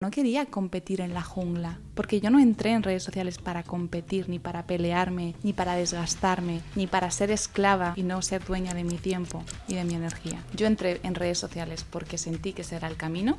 No quería competir en la jungla, porque yo no entré en redes sociales para competir, ni para pelearme, ni para desgastarme, ni para ser esclava y no ser dueña de mi tiempo y de mi energía. Yo entré en redes sociales porque sentí que ese era el camino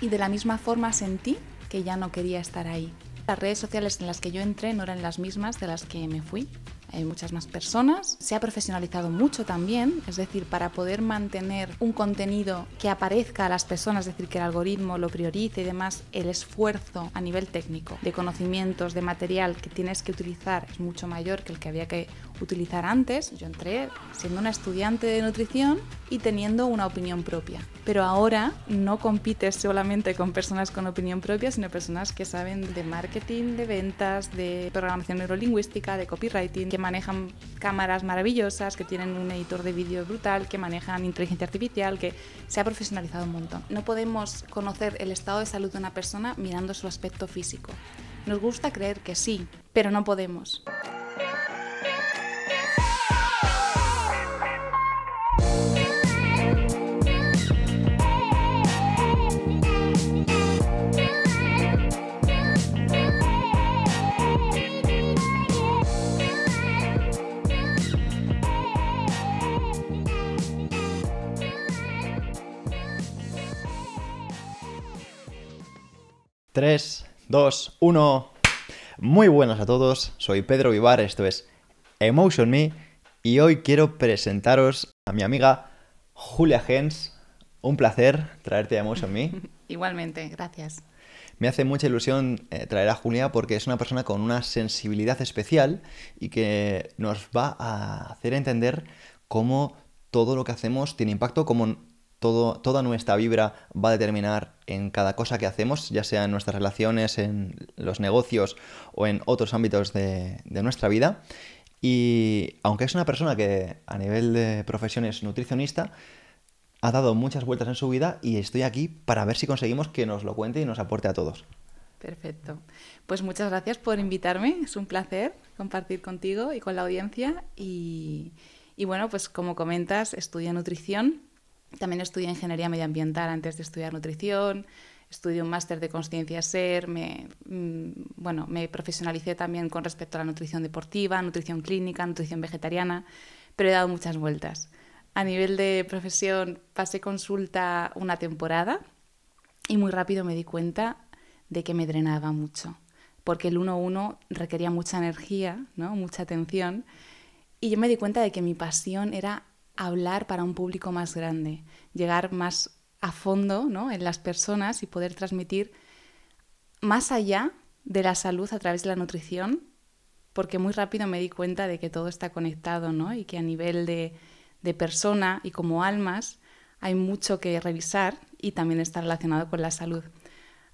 y de la misma forma sentí que ya no quería estar ahí. Las redes sociales en las que yo entré no eran las mismas de las que me fui hay muchas más personas. Se ha profesionalizado mucho también, es decir, para poder mantener un contenido que aparezca a las personas, es decir, que el algoritmo lo priorice y demás, el esfuerzo a nivel técnico de conocimientos, de material que tienes que utilizar es mucho mayor que el que había que utilizar antes, yo entré siendo una estudiante de nutrición y teniendo una opinión propia. Pero ahora no compites solamente con personas con opinión propia, sino personas que saben de marketing, de ventas, de programación neurolingüística, de copywriting, que manejan cámaras maravillosas, que tienen un editor de vídeo brutal, que manejan inteligencia artificial, que se ha profesionalizado un montón. No podemos conocer el estado de salud de una persona mirando su aspecto físico. Nos gusta creer que sí, pero no podemos. 3, 2, 1. Muy buenas a todos, soy Pedro Vivar, esto es Emotion Me y hoy quiero presentaros a mi amiga Julia Gens. Un placer traerte a Emotion Me. Igualmente, gracias. Me hace mucha ilusión eh, traer a Julia porque es una persona con una sensibilidad especial y que nos va a hacer entender cómo todo lo que hacemos tiene impacto, cómo toda nuestra vibra va a determinar en cada cosa que hacemos, ya sea en nuestras relaciones, en los negocios o en otros ámbitos de, nuestra vida. Y aunque es una persona que a nivel de profesión es nutricionista, ha dado muchas vueltas en su vida y estoy aquí para ver si conseguimos que nos lo cuente y nos aporte a todos. Perfecto. Pues muchas gracias por invitarme. Es un placer compartir contigo y con la audiencia. Y, y bueno, pues como comentas, estudia nutrición también estudié ingeniería medioambiental antes de estudiar nutrición, estudié un máster de conciencia ser, me, mm, bueno, me profesionalicé también con respecto a la nutrición deportiva, nutrición clínica, nutrición vegetariana, pero he dado muchas vueltas. A nivel de profesión pasé consulta una temporada y muy rápido me di cuenta de que me drenaba mucho, porque el 1-1 requería mucha energía, ¿no? mucha atención, y yo me di cuenta de que mi pasión era hablar para un público más grande, llegar más a fondo ¿no? en las personas y poder transmitir más allá de la salud a través de la nutrición, porque muy rápido me di cuenta de que todo está conectado ¿no? y que a nivel de, de persona y como almas hay mucho que revisar y también está relacionado con la salud.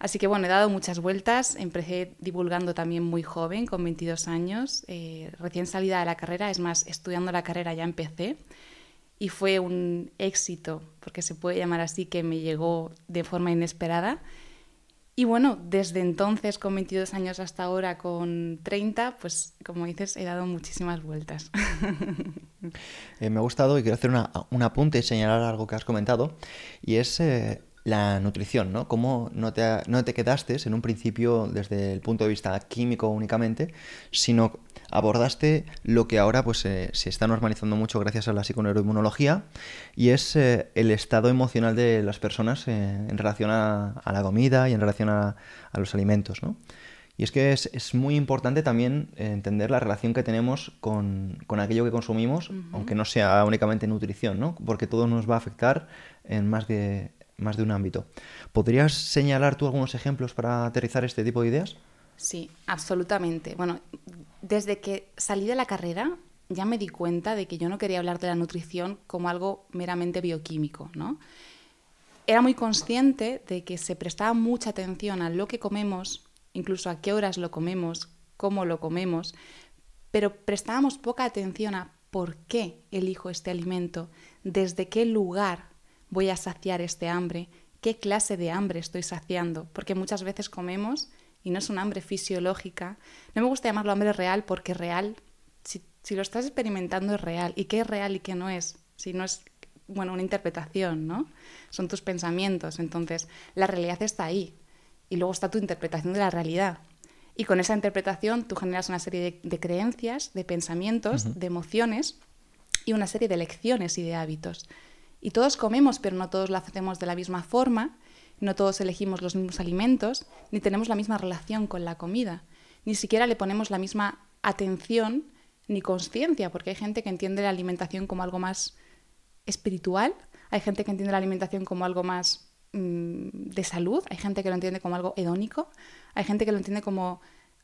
Así que bueno, he dado muchas vueltas, empecé divulgando también muy joven, con 22 años, eh, recién salida de la carrera, es más, estudiando la carrera ya empecé y fue un éxito, porque se puede llamar así, que me llegó de forma inesperada. Y bueno, desde entonces, con 22 años hasta ahora, con 30, pues como dices, he dado muchísimas vueltas. Eh, me ha gustado y quiero hacer un apunte y señalar algo que has comentado, y es eh, la nutrición, ¿no? Cómo no te, no te quedaste en un principio desde el punto de vista químico únicamente, sino abordaste lo que ahora pues, eh, se está normalizando mucho gracias a la psiconeuroinmunología y es eh, el estado emocional de las personas eh, en relación a, la comida y en relación a, los alimentos, ¿no? Y es que es, muy importante también entender la relación que tenemos con, aquello que consumimos, aunque no sea únicamente nutrición, ¿no? Porque todo nos va a afectar en más de más de un ámbito. ¿Podrías señalar tú algunos ejemplos para aterrizar este tipo de ideas? Sí, absolutamente. Bueno, desde que salí de la carrera ya me di cuenta de que yo no quería hablar de la nutrición como algo meramente bioquímico, ¿no? Era muy consciente de que se prestaba mucha atención a lo que comemos, incluso a qué horas lo comemos, cómo lo comemos, pero prestábamos poca atención a por qué elijo este alimento, desde qué lugar voy a saciar este hambre, qué clase de hambre estoy saciando, porque muchas veces comemos y no es un hambre fisiológica. No me gusta llamarlo hambre real porque real, si, lo estás experimentando es real, y qué es real y qué no es, si no es bueno, una interpretación, ¿no? Son tus pensamientos, entonces la realidad está ahí y luego está tu interpretación de la realidad. Y con esa interpretación tú generas una serie de, creencias, de pensamientos, de emociones y una serie de lecciones y de hábitos. Y todos comemos, pero no todos lo hacemos de la misma forma, no todos elegimos los mismos alimentos, ni tenemos la misma relación con la comida, ni siquiera le ponemos la misma atención ni conciencia, porque hay gente que entiende la alimentación como algo más espiritual, hay gente que entiende la alimentación como algo más mm, de salud, hay gente que lo entiende como algo hedónico, hay gente que lo entiende como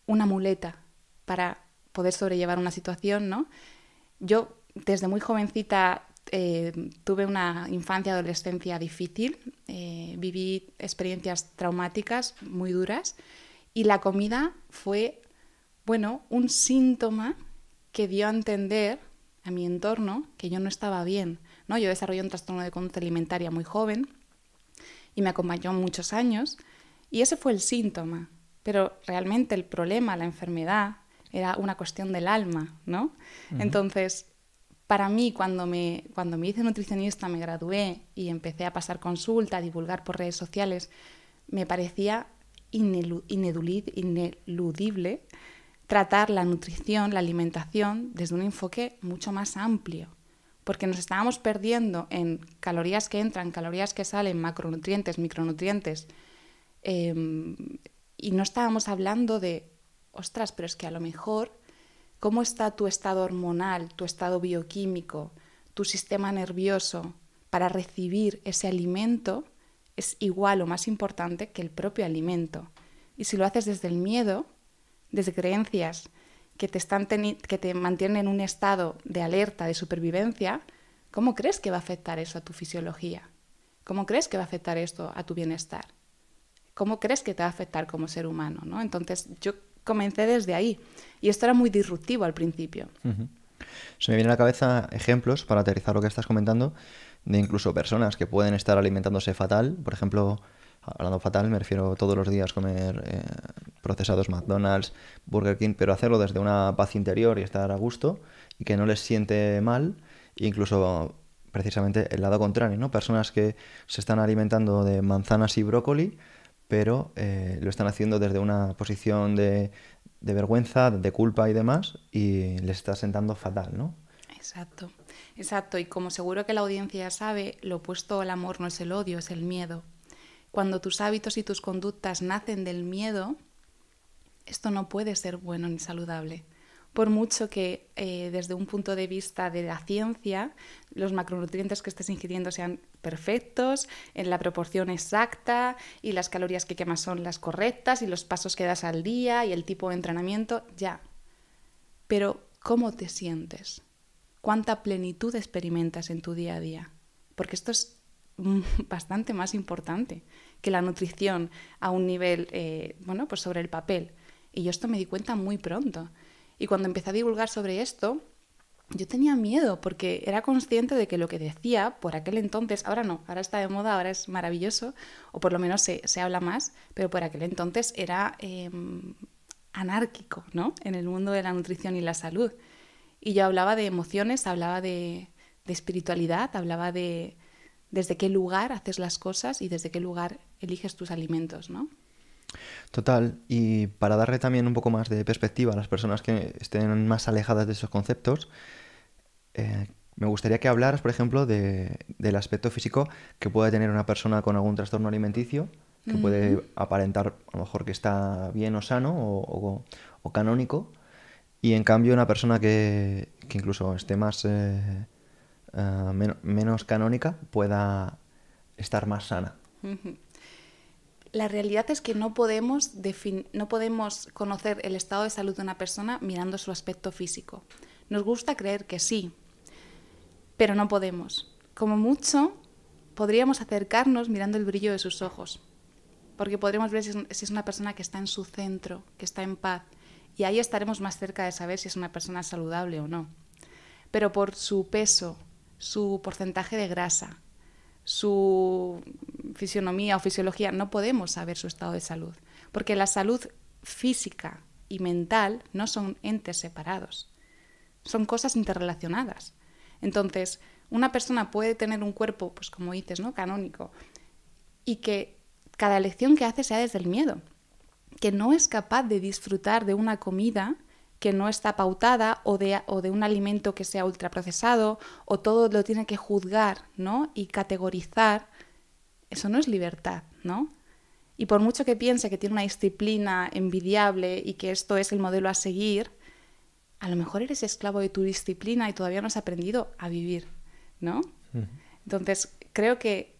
una muleta para poder sobrellevar una situación, ¿no? Yo desde muy jovencita eh, tuve una infancia, adolescencia difícil, eh, viví experiencias traumáticas muy duras y la comida fue, bueno, un síntoma que dio a entender a mi entorno que yo no estaba bien. ¿no? Yo desarrollé un trastorno de conducta alimentaria muy joven y me acompañó muchos años y ese fue el síntoma. Pero realmente el problema, la enfermedad, era una cuestión del alma, ¿no? Entonces, para mí, cuando me, cuando me hice nutricionista, me gradué y empecé a pasar consulta, a divulgar por redes sociales, me parecía ineludible tratar la nutrición, la alimentación, desde un enfoque mucho más amplio. Porque nos estábamos perdiendo en calorías que entran, calorías que salen, macronutrientes, micronutrientes. Em, y no estábamos hablando de, ostras, pero es que a lo mejor cómo está tu estado hormonal, tu estado bioquímico, tu sistema nervioso para recibir ese alimento es igual o más importante que el propio alimento. Y si lo haces desde el miedo, desde creencias que te, mantienen en un estado de alerta, de supervivencia, ¿cómo crees que va a afectar eso a tu fisiología? ¿Cómo crees que va a afectar esto a tu bienestar? ¿Cómo crees que te va a afectar como ser humano? Entonces, yo comencé desde ahí. Y esto era muy disruptivo al principio. Se me vienen a la cabeza ejemplos para aterrizar lo que estás comentando, de incluso personas que pueden estar alimentándose fatal. Por ejemplo, hablando fatal, me refiero todos los días comer eh, procesados McDonald's, Burger King, pero hacerlo desde una paz interior y estar a gusto y que no les siente mal, e incluso precisamente el lado contrario, ¿no? Personas que se están alimentando de manzanas y brócoli pero eh, lo están haciendo desde una posición de, vergüenza, de culpa y demás, y les está sentando fatal, ¿no? Exacto, exacto. Y como seguro que la audiencia sabe, lo opuesto al amor no es el odio, es el miedo. Cuando tus hábitos y tus conductas nacen del miedo, esto no puede ser bueno ni saludable por mucho que eh, desde un punto de vista de la ciencia los macronutrientes que estés ingiriendo sean perfectos, en la proporción exacta y las calorías que quemas son las correctas y los pasos que das al día y el tipo de entrenamiento, ya. Pero ¿cómo te sientes? ¿Cuánta plenitud experimentas en tu día a día? Porque esto es mm, bastante más importante que la nutrición a un nivel, eh, bueno, pues sobre el papel. Y yo esto me di cuenta muy pronto. Y cuando empecé a divulgar sobre esto, yo tenía miedo porque era consciente de que lo que decía por aquel entonces, ahora no, ahora está de moda, ahora es maravilloso, o por lo menos se, habla más, pero por aquel entonces era em, anárquico, ¿no? En el mundo de la nutrición y la salud. Y yo hablaba de emociones, hablaba de, de espiritualidad, hablaba de desde qué lugar haces las cosas y desde qué lugar eliges tus alimentos, ¿no? Total, y para darle también un poco más de perspectiva a las personas que estén más alejadas de esos conceptos, eh, me gustaría que hablaras, por ejemplo, del aspecto físico que puede tener una persona con algún trastorno alimenticio, que puede aparentar a lo mejor que está bien o sano o, canónico, y en cambio una persona que, incluso esté más eh, eh, menos canónica pueda estar más sana la realidad es que no podemos, no podemos conocer el estado de salud de una persona mirando su aspecto físico. Nos gusta creer que sí, pero no podemos. Como mucho, podríamos acercarnos mirando el brillo de sus ojos, porque podríamos ver si es una persona que está en su centro, que está en paz, y ahí estaremos más cerca de saber si es una persona saludable o no. Pero por su peso, su porcentaje de grasa, su fisionomía o fisiología, no podemos saber su estado de salud, porque la salud física y mental no son entes separados, son cosas interrelacionadas. Entonces, una persona puede tener un cuerpo, pues como dices, ¿no? Canónico, y que cada elección que hace sea desde el miedo, que no es capaz de disfrutar de una comida que no está pautada o de, o de, un alimento que sea ultraprocesado o todo lo tiene que juzgar ¿no? y categorizar eso no es libertad, ¿no? Y por mucho que piense que tiene una disciplina envidiable y que esto es el modelo a seguir, a lo mejor eres esclavo de tu disciplina y todavía no has aprendido a vivir, ¿no? Entonces, creo que,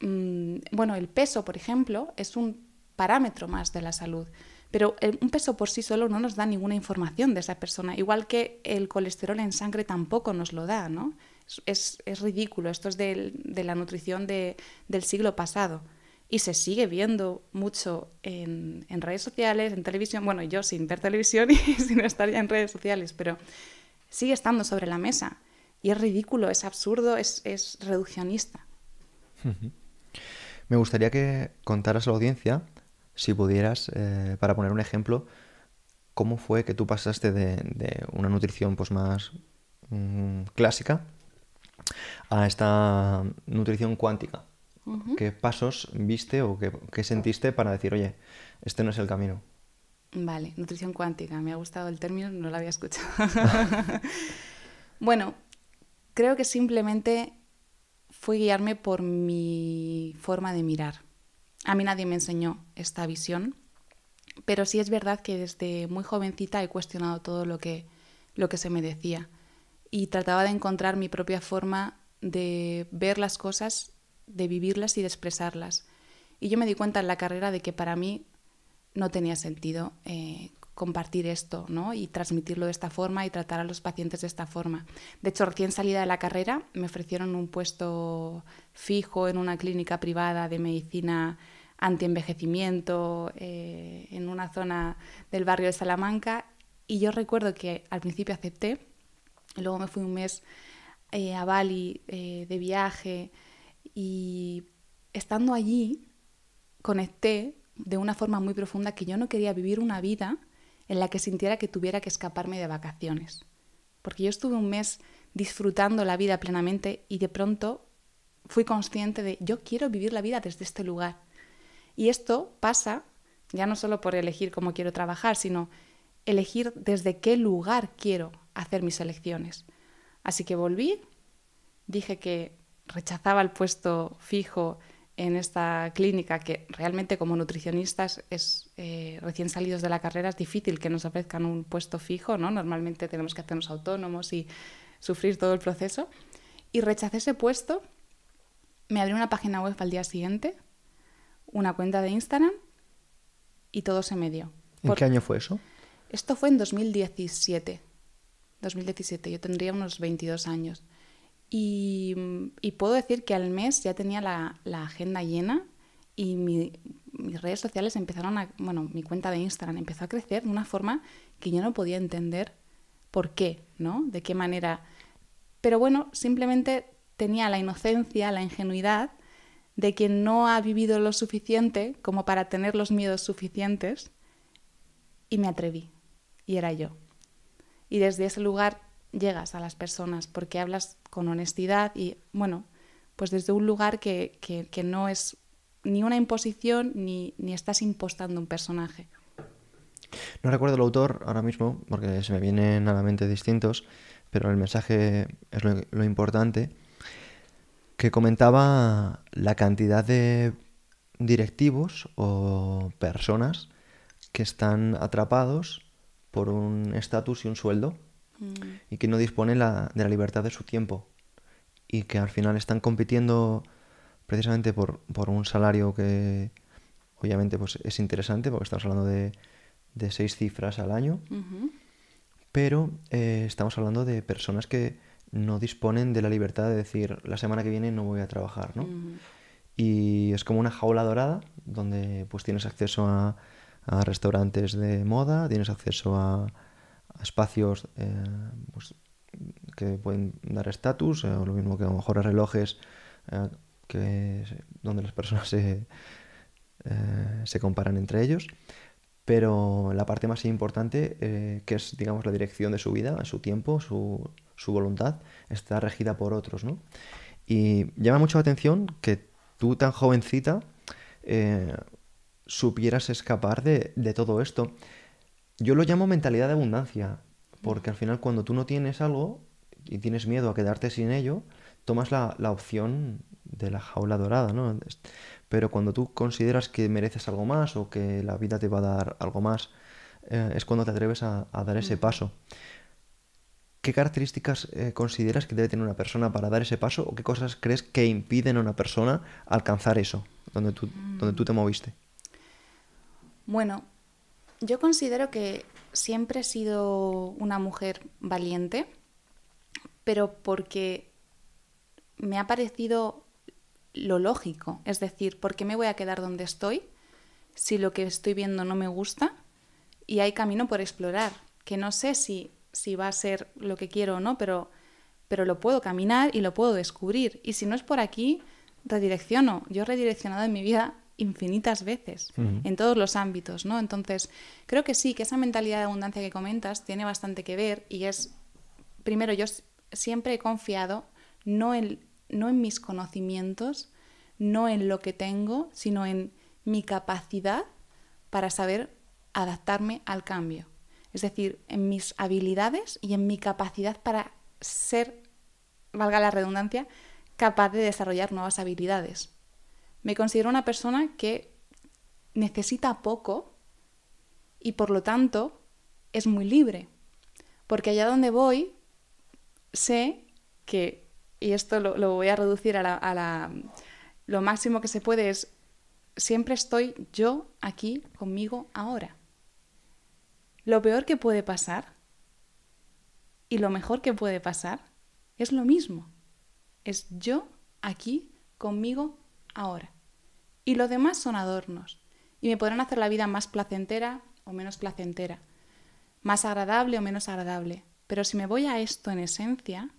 mm, bueno, el peso, por ejemplo, es un parámetro más de la salud, pero un peso por sí solo no nos da ninguna información de esa persona, igual que el colesterol en sangre tampoco nos lo da, ¿no? es, ridículo, esto es de la nutrición del siglo pasado y se sigue viendo mucho en, redes sociales, en televisión, bueno, yo sin ver televisión y sin estar ya en redes sociales, pero sigue estando sobre la mesa y es ridículo, es absurdo, es, reduccionista. Me gustaría que contaras a la audiencia, si pudieras, eh, para poner un ejemplo, cómo fue que tú pasaste de, una nutrición pues, más mm, clásica a esta nutrición cuántica. ¿Qué pasos viste o qué, sentiste para decir, oye, este no es el camino? Vale, nutrición cuántica, me ha gustado el término, no lo había escuchado. bueno, creo que simplemente fui guiarme por mi forma de mirar. A mí nadie me enseñó esta visión, pero sí es verdad que desde muy jovencita he cuestionado todo lo que, lo que se me decía y trataba de encontrar mi propia forma de ver las cosas, de vivirlas y de expresarlas. Y yo me di cuenta en la carrera de que para mí no tenía sentido eh, compartir esto ¿no? y transmitirlo de esta forma y tratar a los pacientes de esta forma. De hecho, recién salida de la carrera me ofrecieron un puesto fijo en una clínica privada de medicina anti-envejecimiento eh, en una zona del barrio de Salamanca y yo recuerdo que al principio acepté Luego me fui un mes eh, a Bali eh, de viaje y estando allí conecté de una forma muy profunda que yo no quería vivir una vida en la que sintiera que tuviera que escaparme de vacaciones. Porque yo estuve un mes disfrutando la vida plenamente y de pronto fui consciente de yo quiero vivir la vida desde este lugar. Y esto pasa ya no solo por elegir cómo quiero trabajar, sino elegir desde qué lugar quiero hacer mis elecciones. Así que volví, dije que rechazaba el puesto fijo en esta clínica, que realmente como nutricionistas es, eh, recién salidos de la carrera es difícil que nos ofrezcan un puesto fijo, ¿no? Normalmente tenemos que hacernos autónomos y sufrir todo el proceso. Y rechacé ese puesto, me abrí una página web al día siguiente, una cuenta de Instagram y todo se me dio. ¿En qué año fue eso? Esto fue en 2017. 2017, yo tendría unos 22 años. Y, puedo decir que al mes ya tenía la, agenda llena y mis redes sociales empezaron a, bueno, mi cuenta de Instagram empezó a crecer de una forma que yo no podía entender por qué, ¿no? De qué manera. Pero bueno, simplemente tenía la inocencia, la ingenuidad de quien no ha vivido lo suficiente como para tener los miedos suficientes y me atreví. Y era yo y desde ese lugar llegas a las personas porque hablas con honestidad y, bueno, pues desde un lugar que, no es ni una imposición ni, estás impostando un personaje. No recuerdo el autor ahora mismo, porque se me vienen a la mente distintos, pero el mensaje es lo, importante, que comentaba la cantidad de directivos o personas que están atrapados por un estatus y un sueldo mm. y que no dispone de la libertad de su tiempo y que al final están compitiendo precisamente por, un salario que obviamente pues, es interesante porque estamos hablando de, seis cifras al año, pero eh, estamos hablando de personas que no disponen de la libertad de decir la semana que viene no voy a trabajar, ¿no? Y es como una jaula dorada donde pues tienes acceso a a restaurantes de moda, tienes acceso a, espacios eh, pues, que pueden dar estatus, eh, o lo mismo que a lo mejor a relojes eh, que, donde las personas se, comparan entre ellos. Pero la parte más importante, que es digamos la dirección de su vida, su tiempo, su, voluntad, está regida por otros. Y llama mucho la atención que tú tan jovencita, supieras escapar de, todo esto. Yo lo llamo mentalidad de abundancia, porque al final cuando tú no tienes algo y tienes miedo a quedarte sin ello, tomas la, opción de la jaula dorada, ¿no? Pero cuando tú consideras que mereces algo más o que la vida te va a dar algo más, eh, es cuando te atreves a, dar ese paso. ¿Qué características eh, consideras que debe tener una persona para dar ese paso o qué cosas crees que impiden a una persona alcanzar eso, donde tú, donde tú mm. te moviste? Bueno, yo considero que siempre he sido una mujer valiente, pero porque me ha parecido lo lógico. Es decir, ¿por qué me voy a quedar donde estoy si lo que estoy viendo no me gusta? Y hay camino por explorar, que no sé si, si va a ser lo que quiero o no, pero, pero lo puedo caminar y lo puedo descubrir. Y si no es por aquí, redirecciono. Yo he redireccionado en mi vida infinitas veces en todos los ámbitos, ¿no? Entonces, creo que sí, que esa mentalidad de abundancia que comentas tiene bastante que ver y es, primero, yo siempre he confiado no no en mis conocimientos, no en lo que tengo, sino en mi capacidad para saber adaptarme al cambio. Es decir, en mis habilidades y en mi capacidad para ser, valga la redundancia, capaz de desarrollar nuevas habilidades. Me considero una persona que necesita poco y por lo tanto es muy libre. Porque allá donde voy, sé que, y esto lo, voy a reducir a, lo máximo que se puede, es siempre estoy yo aquí conmigo ahora. Lo peor que puede pasar y lo mejor que puede pasar es lo mismo. Es yo aquí conmigo ahora y lo demás son adornos, y me podrán hacer la vida más placentera o menos placentera, más agradable o menos agradable. Pero si me voy a esto en esencia,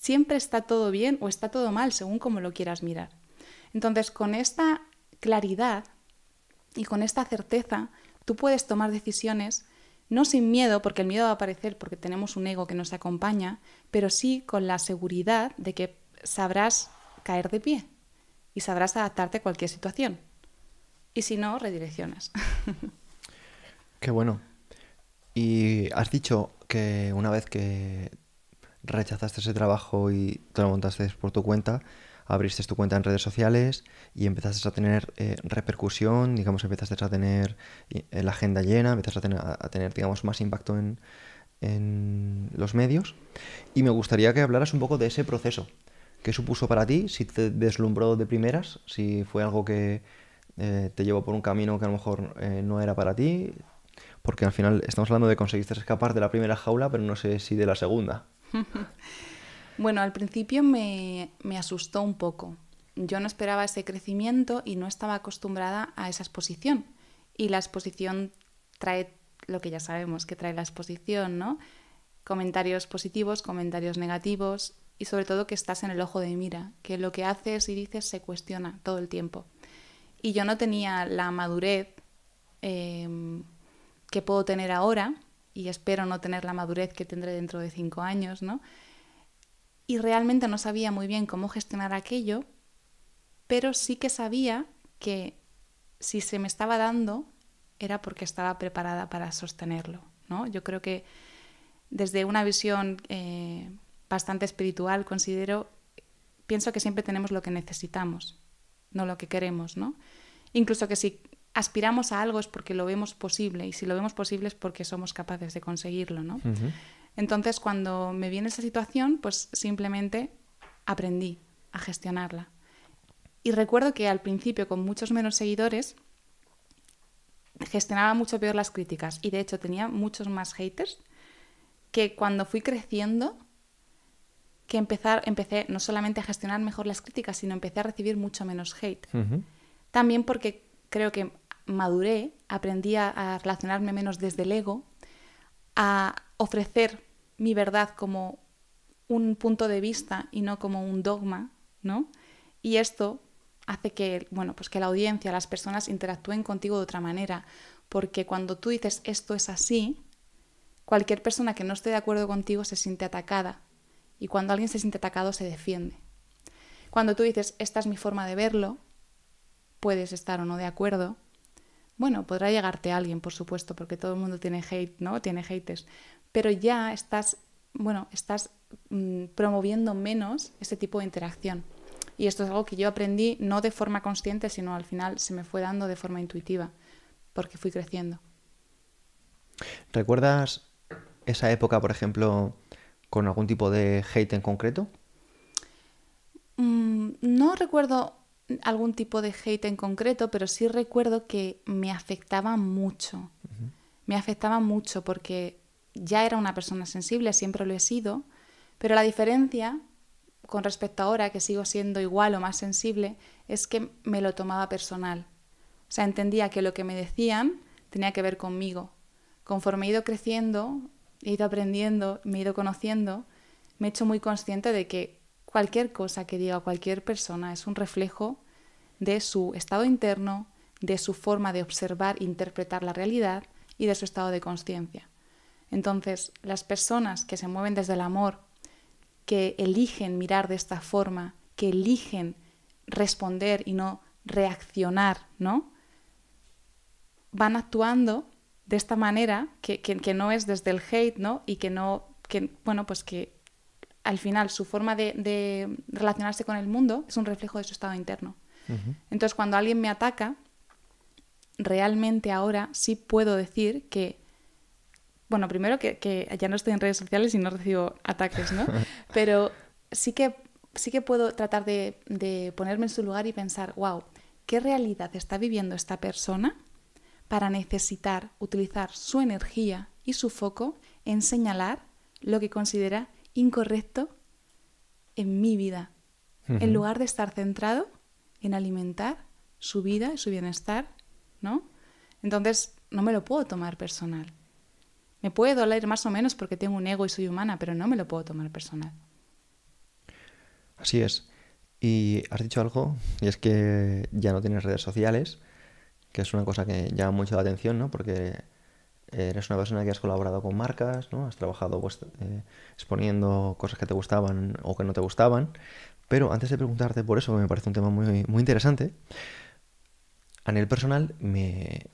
siempre está todo bien o está todo mal, según como lo quieras mirar. Entonces, con esta claridad y con esta certeza, tú puedes tomar decisiones no sin miedo, porque el miedo va a aparecer porque tenemos un ego que nos acompaña, pero sí con la seguridad de que sabrás caer de pie, y sabrás adaptarte a cualquier situación. Y si no, redireccionas. Qué bueno. Y has dicho que una vez que rechazaste ese trabajo y te lo montaste por tu cuenta, abriste tu cuenta en redes sociales y empezaste a tener eh, repercusión, digamos, empezaste a tener eh, la agenda llena, empezaste a tener, a tener digamos, más impacto en, en, los medios. Y me gustaría que hablaras un poco de ese proceso, ¿Qué supuso para ti? Si te deslumbró de primeras, si fue algo que eh, te llevó por un camino que a lo mejor eh, no era para ti, porque al final estamos hablando de conseguiste escapar de la primera jaula, pero no sé si de la segunda. bueno, al principio me, me asustó un poco. Yo no esperaba ese crecimiento y no estaba acostumbrada a esa exposición. Y la exposición trae lo que ya sabemos que trae la exposición, ¿no? Comentarios positivos, comentarios negativos, y sobre todo que estás en el ojo de mira, que lo que haces y dices se cuestiona todo el tiempo. Y yo no tenía la madurez em, que puedo tener ahora y espero no tener la madurez que tendré dentro de cinco años, ¿no? Y realmente no sabía muy bien cómo gestionar aquello, pero sí que sabía que si se me estaba dando era porque estaba preparada para sostenerlo, ¿no? Yo creo que desde una visión eh, bastante espiritual, considero, pienso que siempre tenemos lo que necesitamos, no lo que queremos, ¿no? Incluso que si aspiramos a algo es porque lo vemos posible y si lo vemos posible es porque somos capaces de conseguirlo, ¿no? Entonces, cuando me viene esa situación, pues simplemente aprendí a gestionarla. Y recuerdo que al principio, con muchos menos seguidores, gestionaba mucho peor las críticas y de hecho tenía muchos más haters que cuando fui creciendo que empezar, empecé no solamente a gestionar mejor las críticas, sino empecé a recibir mucho menos hate. También porque creo que maduré, aprendí a, relacionarme menos desde el ego, a ofrecer mi verdad como un punto de vista y no como un dogma, ¿no? Y esto hace que, bueno, pues que la audiencia, las personas interactúen contigo de otra manera, porque cuando tú dices esto es así, cualquier persona que no esté de acuerdo contigo se siente atacada y cuando alguien se siente atacado, se defiende. Cuando tú dices, esta es mi forma de verlo, puedes estar o no de acuerdo. Bueno, podrá llegarte alguien, por supuesto, porque todo el mundo tiene hate, ¿no? Tiene haters. Pero ya estás, bueno, estás mm, promoviendo menos ese tipo de interacción. Y esto es algo que yo aprendí no de forma consciente, sino al final se me fue dando de forma intuitiva, porque fui creciendo. ¿Recuerdas esa época, por ejemplo, con algún tipo de hate en concreto? Mm, no recuerdo algún tipo de hate en concreto, pero sí recuerdo que me afectaba mucho. Me afectaba mucho porque ya era una persona sensible, siempre lo he sido, pero la diferencia con respecto a ahora, que sigo siendo igual o más sensible, es que me lo tomaba personal. O sea, entendía que lo que me decían tenía que ver conmigo. Conforme he ido creciendo, he ido aprendiendo, me he ido conociendo, me he hecho muy consciente de que cualquier cosa que diga cualquier persona es un reflejo de su estado interno, de su forma de observar e interpretar la realidad y de su estado de conciencia. Entonces, las personas que se mueven desde el amor, que eligen mirar de esta forma, que eligen responder y no reaccionar, ¿no? Van actuando de esta manera, que, no es desde el hate, ¿no? Y que no, que, bueno, pues que al final su forma de, relacionarse con el mundo es un reflejo de su estado interno. Entonces, cuando alguien me ataca, realmente ahora sí puedo decir que, bueno, primero que, ya no estoy en redes sociales y no recibo ataques, ¿no? Pero sí que, sí que puedo tratar de, de ponerme en su lugar y pensar, wow, ¿qué realidad está viviendo esta persona para necesitar utilizar su energía y su foco en señalar lo que considera incorrecto en mi vida, en lugar de estar centrado en alimentar su vida y su bienestar, ¿no? Entonces, no me lo puedo tomar personal. Me puede doler más o menos porque tengo un ego y soy humana, pero no me lo puedo tomar personal. Así es. Y has dicho algo, y es que ya no tienes redes sociales, que es una cosa que llama mucho la atención, ¿no? Porque eh, eres una persona que has colaborado con marcas, ¿no? Has trabajado pues, eh, exponiendo cosas que te gustaban o que no te gustaban. Pero antes de preguntarte por eso, que me parece un tema muy, muy interesante, a nivel personal me,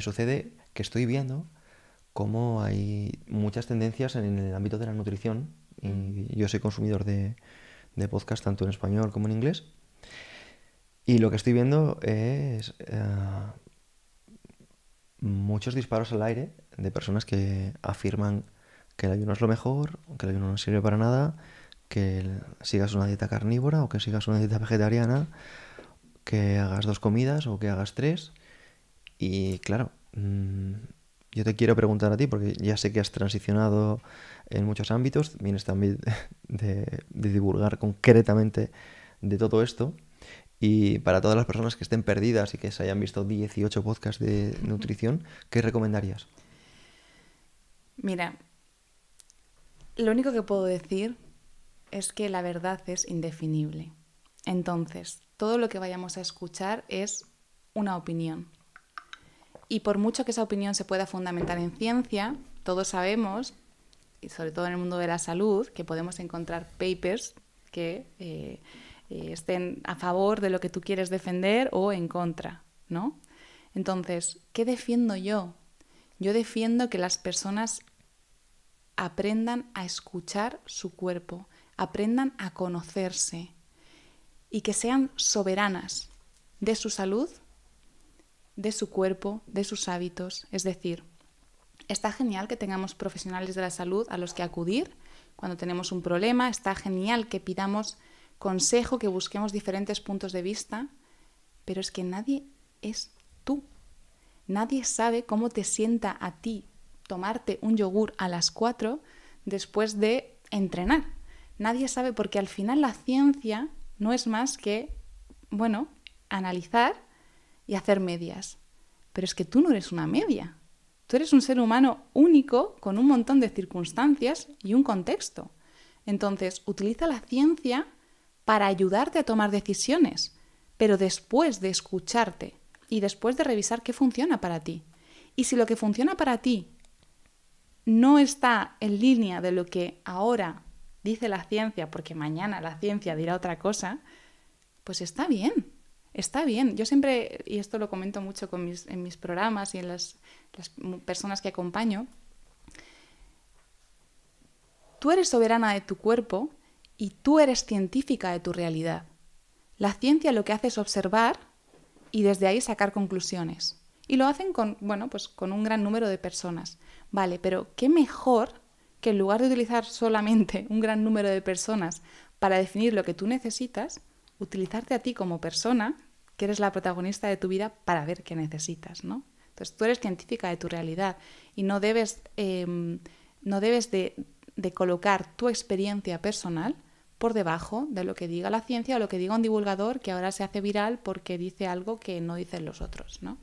sucede que estoy viendo cómo hay muchas tendencias en el ámbito de la nutrición. Y yo soy consumidor de, de podcast tanto en español como en inglés. Y lo que estoy viendo es eh, muchos disparos al aire de personas que afirman que el ayuno es lo mejor, que el ayuno no sirve para nada, que sigas una dieta carnívora o que sigas una dieta vegetariana, que hagas dos comidas o que hagas tres. Y claro, mm, yo te quiero preguntar a ti, porque ya sé que has transicionado en muchos ámbitos, vienes también de divulgar concretamente de todo esto. Y para todas las personas que estén perdidas y que se hayan visto 18 podcasts de nutrición, ¿qué recomendarías? Mira, lo único que puedo decir es que la verdad es indefinible. Entonces, todo lo que vayamos a escuchar es una opinión. Y por mucho que esa opinión se pueda fundamentar en ciencia, todos sabemos, y sobre todo en el mundo de la salud, que podemos encontrar papers que eh, eh, estén a favor de lo que tú quieres defender o en contra, ¿no? Entonces, ¿qué defiendo yo? Yo defiendo que las personas aprendan a escuchar su cuerpo, aprendan a conocerse y que sean soberanas de su salud, de su cuerpo, de sus hábitos. Es decir, está genial que tengamos profesionales de la salud a los que acudir cuando tenemos un problema, está genial que pidamos consejo que busquemos diferentes puntos de vista, pero es que nadie es tú. Nadie sabe cómo te sienta a ti tomarte un yogur a las 4 después de entrenar. Nadie sabe porque al final la ciencia no es más que, bueno, analizar y hacer medias. Pero es que tú no eres una media. Tú eres un ser humano único con un montón de circunstancias y un contexto. Entonces, utiliza la ciencia para ayudarte a tomar decisiones, pero después de escucharte y después de revisar qué funciona para ti. Y si lo que funciona para ti no está en línea de lo que ahora dice la ciencia, porque mañana la ciencia dirá otra cosa, pues está bien, está bien. Yo siempre, y esto lo comento mucho con mis, en mis programas y en las, las personas que acompaño, tú eres soberana de tu cuerpo y tú eres científica de tu realidad. La ciencia lo que hace es observar y desde ahí sacar conclusiones. Y lo hacen con, bueno, pues con un gran número de personas. Vale, pero qué mejor que en lugar de utilizar solamente un gran número de personas para definir lo que tú necesitas, utilizarte a ti como persona, que eres la protagonista de tu vida, para ver qué necesitas, ¿no? Entonces tú eres científica de tu realidad y no debes, em, no debes de colocar tu experiencia personal por debajo de lo que diga la ciencia o lo que diga un divulgador que ahora se hace viral porque dice algo que no dicen los otros, ¿no?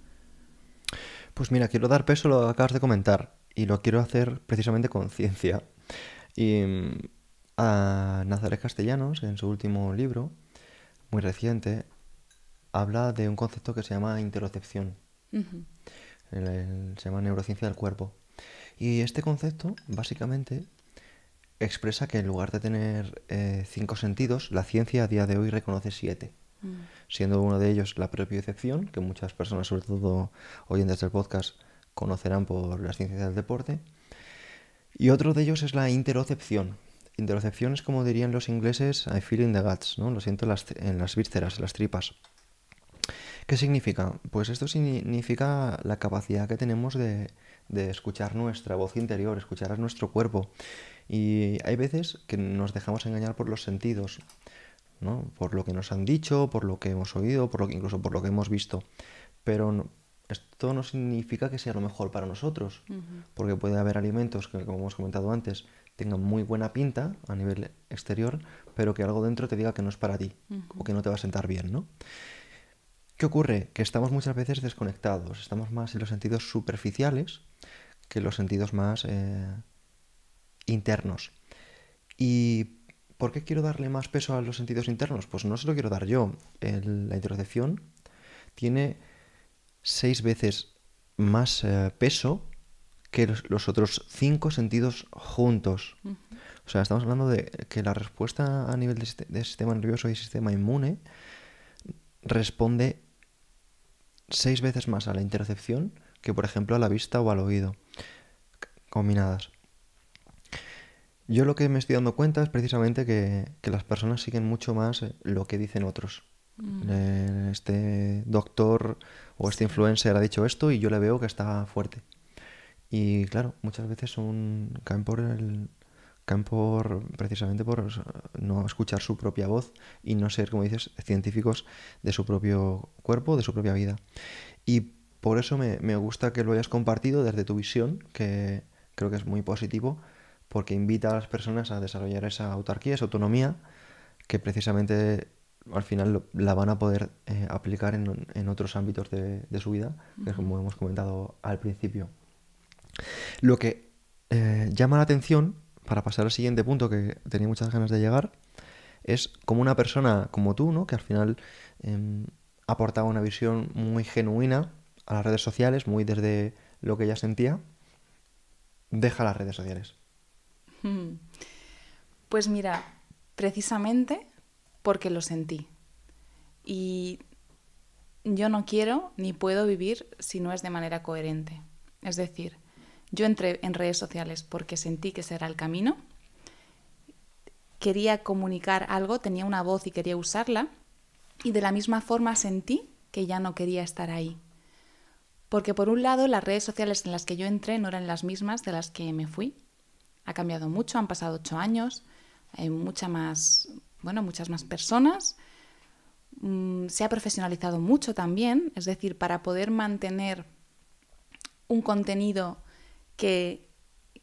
Pues mira, quiero dar peso a lo que acabas de comentar y lo quiero hacer precisamente con ciencia. Y mm, a Nazaret Castellanos, en su último libro, muy reciente, habla de un concepto que se llama interocepción. se llama neurociencia del cuerpo. Y este concepto, básicamente, expresa que en lugar de tener eh, cinco sentidos, la ciencia a día de hoy reconoce siete, mm. siendo uno de ellos la propiocepción, que muchas personas, sobre todo oyentes del podcast, conocerán por la ciencia del deporte, y otro de ellos es la interocepción. Interocepción es como dirían los ingleses, I feel in the guts, ¿no? lo siento en las, vísceras, en las tripas. ¿Qué significa? Pues esto significa la capacidad que tenemos de, de escuchar nuestra voz interior, escuchar a nuestro cuerpo, y hay veces que nos dejamos engañar por los sentidos, ¿no? Por lo que nos han dicho, por lo que hemos oído, por lo que, incluso por lo que hemos visto. Pero esto no significa que sea lo mejor para nosotros, porque puede haber alimentos que, como hemos comentado antes, tengan muy buena pinta a nivel exterior, pero que algo dentro te diga que no es para ti o que no te va a sentar bien, ¿no? ¿Qué ocurre? Que estamos muchas veces desconectados, estamos más en los sentidos superficiales que en los sentidos más eh, internos. ¿Y por qué quiero darle más peso a los sentidos internos? Pues no se lo quiero dar yo. la intercepción tiene seis veces más eh, peso que los, otros cinco sentidos juntos. O sea, estamos hablando de que la respuesta a nivel de, de sistema nervioso y sistema inmune responde seis veces más a la intercepción que, por ejemplo, a la vista o al oído combinadas. Yo lo que me estoy dando cuenta es precisamente que, las personas siguen mucho más eh, lo que dicen otros. Mm. Eh, este doctor o este influencer ha dicho esto y yo le veo que está fuerte. Y claro, muchas veces son, caen por precisamente por no escuchar su propia voz y no ser, como dices, científicos de su propio cuerpo, de su propia vida. Y por eso me, me gusta que lo hayas compartido desde tu visión, que creo que es muy positivo, porque invita a las personas a desarrollar esa autarquía, esa autonomía, que precisamente al final la van a poder eh, aplicar en, otros ámbitos de, su vida, como hemos comentado al principio. Lo que eh, llama la atención, para pasar al siguiente punto que tenía muchas ganas de llegar, es como una persona como tú, ¿no? que al final ha em, aportaba una visión muy genuina a las redes sociales, muy desde lo que ella sentía, deja las redes sociales. Mm. Pues mira, precisamente porque lo sentí. Y yo no quiero ni puedo vivir si no es de manera coherente. Es decir, yo entré en redes sociales porque sentí que ese era el camino, quería comunicar algo, tenía una voz y quería usarla, y de la misma forma sentí que ya no quería estar ahí. Porque por un lado, las redes sociales en las que yo entré no eran las mismas de las que me fui, ha cambiado mucho, han pasado ocho años, hay más, bueno, muchas más personas, mm, se ha profesionalizado mucho también, es decir, para poder mantener un contenido que,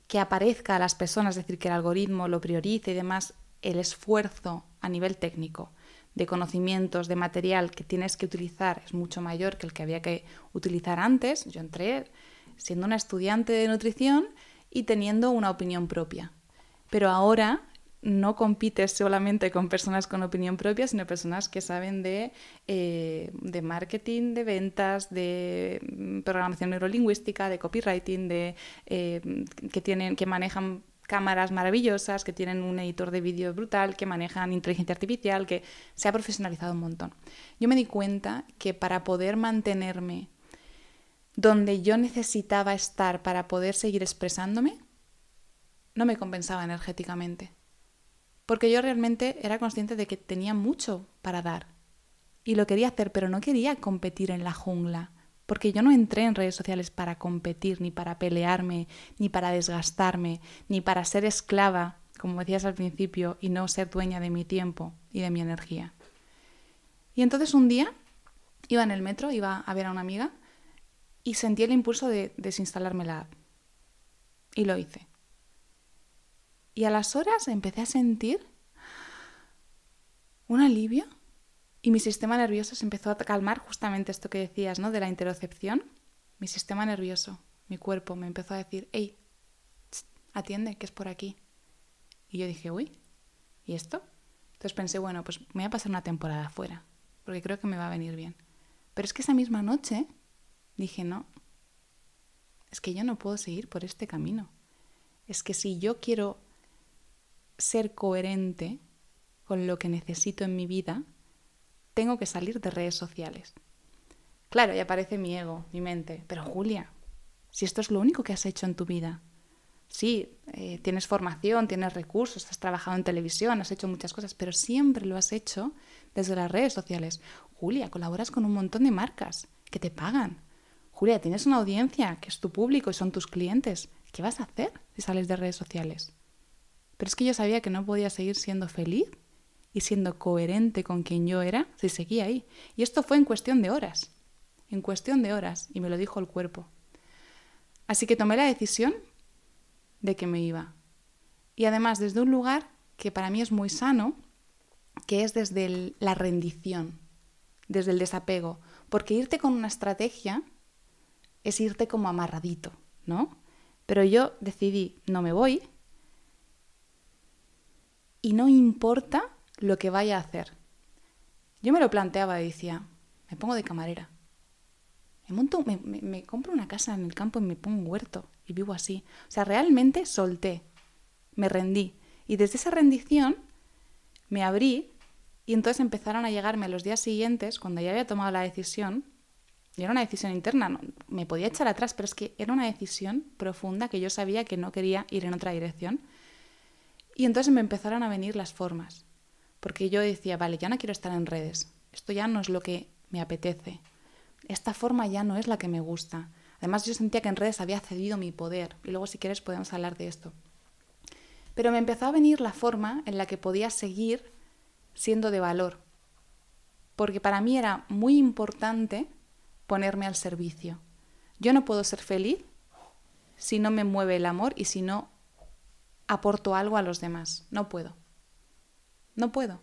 que aparezca a las personas, es decir, que el algoritmo lo priorice y demás, el esfuerzo a nivel técnico de conocimientos, de material que tienes que utilizar es mucho mayor que el que había que utilizar antes. Yo entré siendo una estudiante de nutrición y teniendo una opinión propia. Pero ahora no compites solamente con personas con opinión propia, sino personas que saben de, eh, marketing, de ventas, de mm, programación neurolingüística, de copywriting, de eh, que tienen, que manejan cámaras maravillosas, que tienen un editor de vídeo brutal, que manejan inteligencia artificial, que se ha profesionalizado un montón. Yo me di cuenta que para poder mantenerme donde yo necesitaba estar para poder seguir expresándome, no me compensaba energéticamente. Porque yo realmente era consciente de que tenía mucho para dar. Y lo quería hacer, pero no quería competir en la jungla. Porque yo no entré en redes sociales para competir, ni para pelearme, ni para desgastarme, ni para ser esclava, como decías al principio, y no ser dueña de mi tiempo y de mi energía. Y entonces un día iba en el metro, iba a ver a una amiga y sentí el impulso de desinstalarme la app. Y lo hice. Y a las horas empecé a sentir un alivio y mi sistema nervioso se empezó a calmar justamente esto que decías, ¿no? De la interocepción. Mi sistema nervioso, mi cuerpo me empezó a decir, hey, atiende, que es por aquí. Y yo dije, uy, ¿y esto? Entonces pensé, bueno, pues me voy a pasar una temporada afuera, porque creo que me va a venir bien. Pero es que esa misma noche dije, no, es que yo no puedo seguir por este camino. Es que si yo quiero ser coherente con lo que necesito en mi vida, tengo que salir de redes sociales. Claro, ya aparece mi ego, mi mente, pero Julia, si esto es lo único que has hecho en tu vida, sí, eh, tienes formación, tienes recursos, has trabajado en televisión, has hecho muchas cosas, pero siempre lo has hecho desde las redes sociales. Julia, colaboras con un montón de marcas que te pagan, Julia, tienes una audiencia que es tu público y son tus clientes. ¿Qué vas a hacer si sales de redes sociales? Pero es que yo sabía que no podía seguir siendo feliz y siendo coherente con quien yo era si seguía ahí. Y esto fue en cuestión de horas. En cuestión de horas. Y me lo dijo el cuerpo. Así que tomé la decisión de que me iba. Y además desde un lugar que para mí es muy sano, que es desde la rendición, desde el desapego. Porque irte con una estrategia es irte como amarradito, ¿no? Pero yo decidí, no me voy y no importa lo que vaya a hacer. Yo me lo planteaba y decía, me pongo de camarera. Me, compro una casa en el campo y me pongo un huerto y vivo así. O sea, realmente solté, me rendí. Y desde esa rendición me abrí y entonces empezaron a llegarme los días siguientes, cuando ya había tomado la decisión, era una decisión interna, me podía echar atrás, pero es que era una decisión profunda que yo sabía que no quería ir en otra dirección. Y entonces me empezaron a venir las formas, porque yo decía, vale, ya no quiero estar en redes, esto ya no es lo que me apetece, esta forma ya no es la que me gusta. Además yo sentía que en redes había cedido mi poder, y luego si quieres podemos hablar de esto. Pero me empezó a venir la forma en la que podía seguir siendo de valor, porque para mí era muy importante ponerme al servicio. Yo no puedo ser feliz si no me mueve el amor y si no aporto algo a los demás. No puedo. No puedo.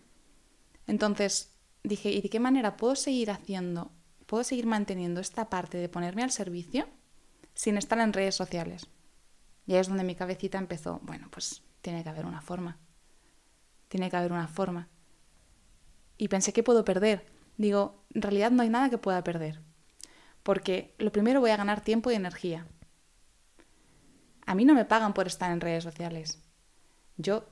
Entonces dije, ¿y de qué manera puedo seguir haciendo, puedo seguir manteniendo esta parte de ponerme al servicio sin estar en redes sociales? Y ahí es donde mi cabecita empezó, bueno, pues tiene que haber una forma. Tiene que haber una forma. Y pensé, ¿qué puedo perder? Digo, en realidad no hay nada que pueda perder porque lo primero voy a ganar tiempo y energía. A mí no me pagan por estar en redes sociales. Yo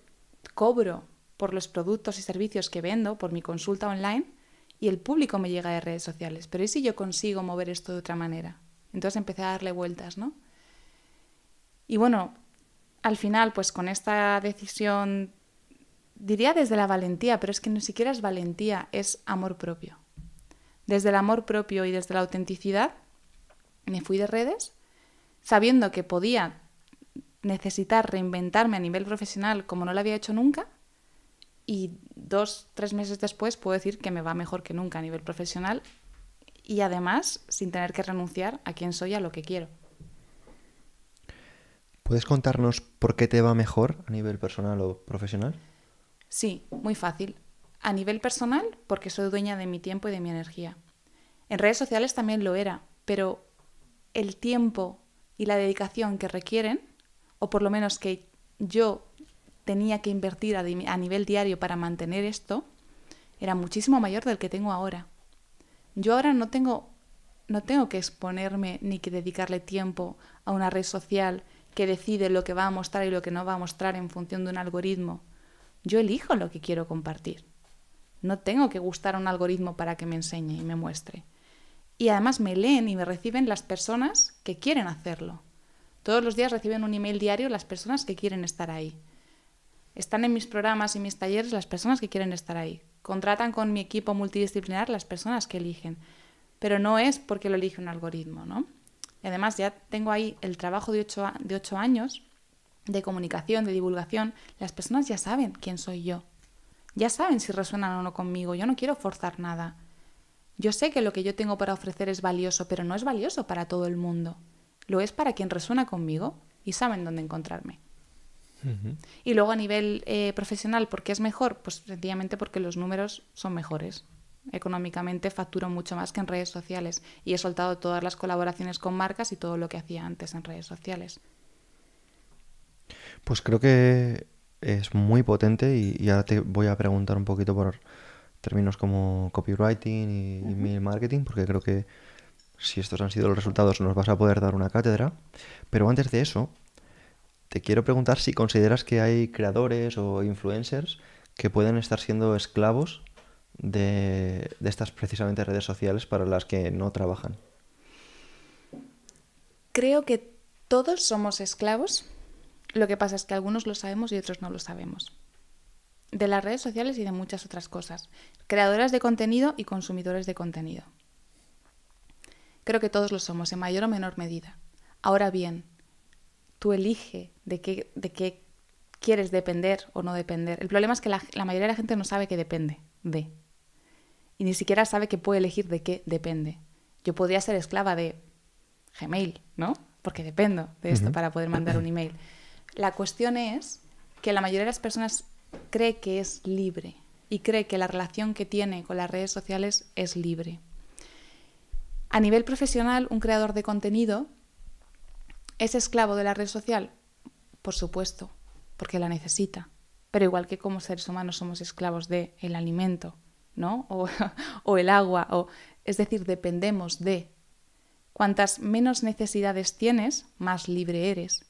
cobro por los productos y servicios que vendo, por mi consulta online, y el público me llega de redes sociales. Pero ¿y si yo consigo mover esto de otra manera? Entonces empecé a darle vueltas, ¿no? Y bueno, al final, pues con esta decisión, diría desde la valentía, pero es que ni siquiera es valentía, es amor propio desde el amor propio y desde la autenticidad, me fui de redes, sabiendo que podía necesitar reinventarme a nivel profesional como no lo había hecho nunca, y dos, tres meses después puedo decir que me va mejor que nunca a nivel profesional y además sin tener que renunciar a quién soy, a lo que quiero. ¿Puedes contarnos por qué te va mejor a nivel personal o profesional? Sí, muy fácil. A nivel personal, porque soy dueña de mi tiempo y de mi energía. En redes sociales también lo era, pero el tiempo y la dedicación que requieren, o por lo menos que yo tenía que invertir a, nivel diario para mantener esto, era muchísimo mayor del que tengo ahora. Yo ahora no tengo, no tengo que exponerme ni que dedicarle tiempo a una red social que decide lo que va a mostrar y lo que no va a mostrar en función de un algoritmo. Yo elijo lo que quiero compartir. No tengo que gustar a un algoritmo para que me enseñe y me muestre. Y además me leen y me reciben las personas que quieren hacerlo. Todos los días reciben un email diario las personas que quieren estar ahí. Están en mis programas y mis talleres las personas que quieren estar ahí. Contratan con mi equipo multidisciplinar las personas que eligen. Pero no es porque lo elige un algoritmo, ¿no? Y además ya tengo ahí el trabajo de de ocho años de comunicación, de divulgación. Las personas ya saben quién soy yo, ya saben si resuenan o no conmigo, yo no quiero forzar nada. Yo sé que lo que yo tengo para ofrecer es valioso, pero no es valioso para todo el mundo. Lo es para quien resuena conmigo y saben dónde encontrarme. Y luego a nivel eh, profesional, ¿por qué es mejor? Pues sencillamente porque los números son mejores. Económicamente facturo mucho más que en redes sociales y he soltado todas las colaboraciones con marcas y todo lo que hacía antes en redes sociales. Pues creo que es muy potente y, ya te voy a preguntar un poquito por términos como copywriting y email marketing, porque creo que si estos han sido los resultados nos vas a poder dar una cátedra. Pero antes de eso, te quiero preguntar si consideras que hay creadores o influencers que pueden estar siendo esclavos de estas precisamente redes sociales para las que no trabajan. Creo que todos somos esclavos lo que pasa es que algunos lo sabemos y otros no lo sabemos. De las redes sociales y de muchas otras cosas. Creadoras de contenido y consumidores de contenido. Creo que todos lo somos, en mayor o menor medida. Ahora bien, tú elige de qué, quieres depender o no depender. El problema es que la, mayoría de la gente no sabe que depende de. Y ni siquiera sabe que puede elegir de qué depende. Yo podría ser esclava de Gmail, ¿no? Porque dependo de esto para poder mandar un email. La cuestión es que la mayoría de las personas cree que es libre y cree que la relación que tiene con las redes sociales es libre. A nivel profesional, un creador de contenido es esclavo de la red social, por supuesto, porque la necesita. Pero igual que como seres humanos somos esclavos de el alimento, ¿no? O, el agua, o es decir, dependemos de. Cuantas menos necesidades tienes, más libre eres.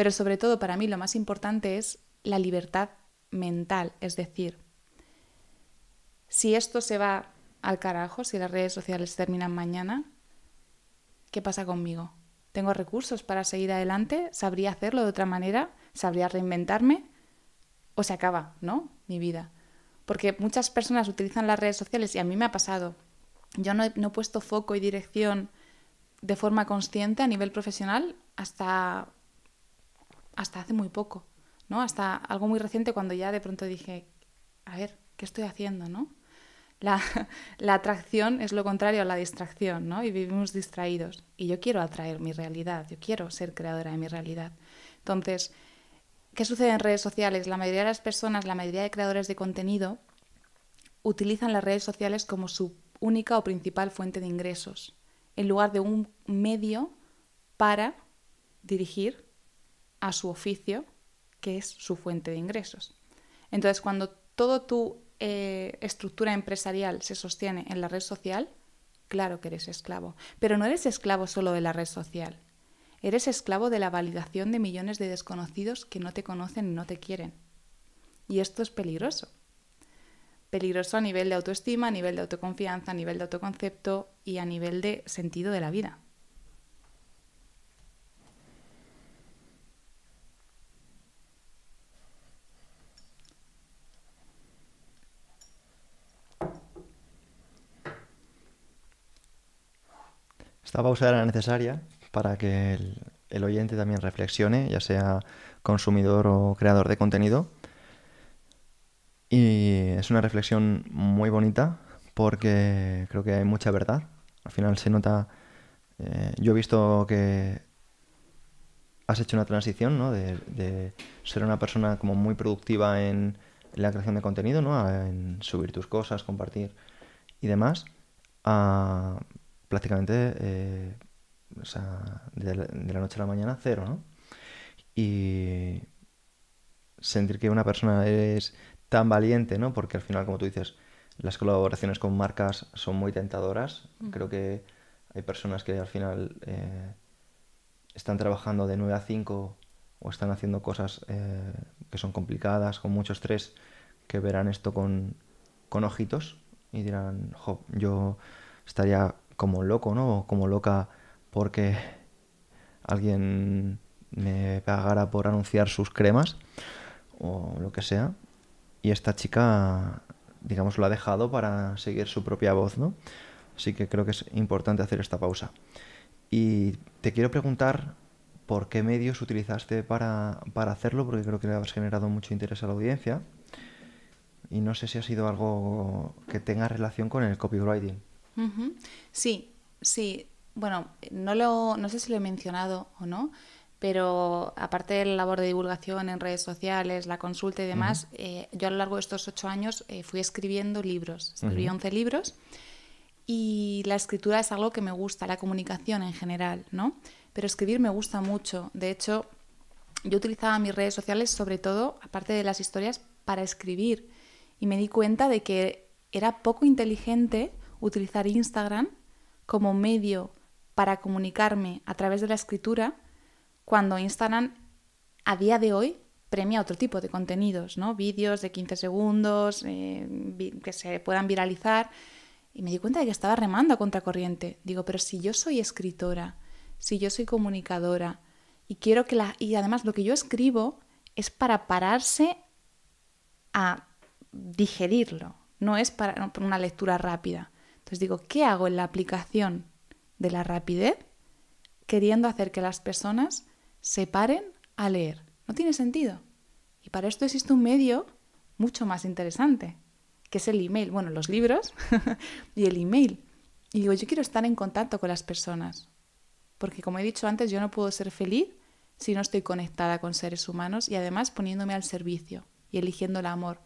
Pero sobre todo para mí lo más importante es la libertad mental, es decir, si esto se va al carajo, si las redes sociales terminan mañana, ¿qué pasa conmigo? ¿Tengo recursos para seguir adelante? ¿Sabría hacerlo de otra manera? ¿Sabría reinventarme? ¿O se acaba, no? Mi vida. Porque muchas personas utilizan las redes sociales y a mí me ha pasado. Yo no he, no he puesto foco y dirección de forma consciente a nivel profesional hasta hasta hace muy poco, ¿no? Hasta algo muy reciente cuando ya de pronto dije, a ver, ¿qué estoy haciendo, no? La, atracción es lo contrario a la distracción, ¿no? Y vivimos distraídos. Y yo quiero atraer mi realidad, yo quiero ser creadora de mi realidad. Entonces, ¿qué sucede en redes sociales? La mayoría de las personas, la mayoría de creadores de contenido, utilizan las redes sociales como su única o principal fuente de ingresos, en lugar de un medio para dirigir a su oficio, que es su fuente de ingresos. Entonces, cuando toda tu eh, estructura empresarial se sostiene en la red social, claro que eres esclavo, pero no eres esclavo solo de la red social, eres esclavo de la validación de millones de desconocidos que no te conocen y no te quieren. Y esto es peligroso. Peligroso a nivel de autoestima, a nivel de autoconfianza, a nivel de autoconcepto y a nivel de sentido de la vida. Esta pausa era necesaria para que el, oyente también reflexione, ya sea consumidor o creador de contenido. Y es una reflexión muy bonita porque creo que hay mucha verdad. Al final se nota, eh, yo he visto que has hecho una transición ¿no? de, ser una persona como muy productiva en la creación de contenido, ¿no? en subir tus cosas, compartir y demás, a prácticamente eh, de, la noche a la mañana cero, ¿no? Y sentir que una persona es tan valiente, ¿no? Porque al final, como tú dices, las colaboraciones con marcas son muy tentadoras. Creo que hay personas que al final eh, están trabajando de 9 a 5 o están haciendo cosas eh, que son complicadas, con mucho estrés, que verán esto con, con ojitos y dirán, jo, yo estaría como loco, ¿no? Como loca porque alguien me pagara por anunciar sus cremas o lo que sea. Y esta chica, digamos, lo ha dejado para seguir su propia voz, ¿no? Así que creo que es importante hacer esta pausa. Y te quiero preguntar por qué medios utilizaste para, para hacerlo, porque creo que le has generado mucho interés a la audiencia. Y no sé si ha sido algo que tenga relación con el copywriting. Sí, sí. Bueno, no, lo, sé si lo he mencionado o no, pero aparte de la labor de divulgación en redes sociales, la consulta y demás, eh, yo a lo largo de estos ocho años eh, fui escribiendo libros. Escribí once libros y la escritura es algo que me gusta, la comunicación en general, ¿no? Pero escribir me gusta mucho. De hecho, yo utilizaba mis redes sociales sobre todo, aparte de las historias, para escribir. Y me di cuenta de que era poco inteligente utilizar Instagram como medio para comunicarme a través de la escritura cuando Instagram a día de hoy premia otro tipo de contenidos, ¿no? Vídeos de 15 segundos eh, que se puedan viralizar. Y me di cuenta de que estaba remando a contracorriente. Digo, pero si yo soy escritora, si yo soy comunicadora y quiero que la... Y además lo que yo escribo es para pararse a digerirlo, no es para una lectura rápida. Entonces digo, ¿qué hago en la aplicación de la rapidez queriendo hacer que las personas se paren a leer? No tiene sentido. Y para esto existe un medio mucho más interesante, que es el email. Bueno, los libros y el email. Y digo, yo quiero estar en contacto con las personas. Porque como he dicho antes, yo no puedo ser feliz si no estoy conectada con seres humanos y además poniéndome al servicio y eligiendo el amor.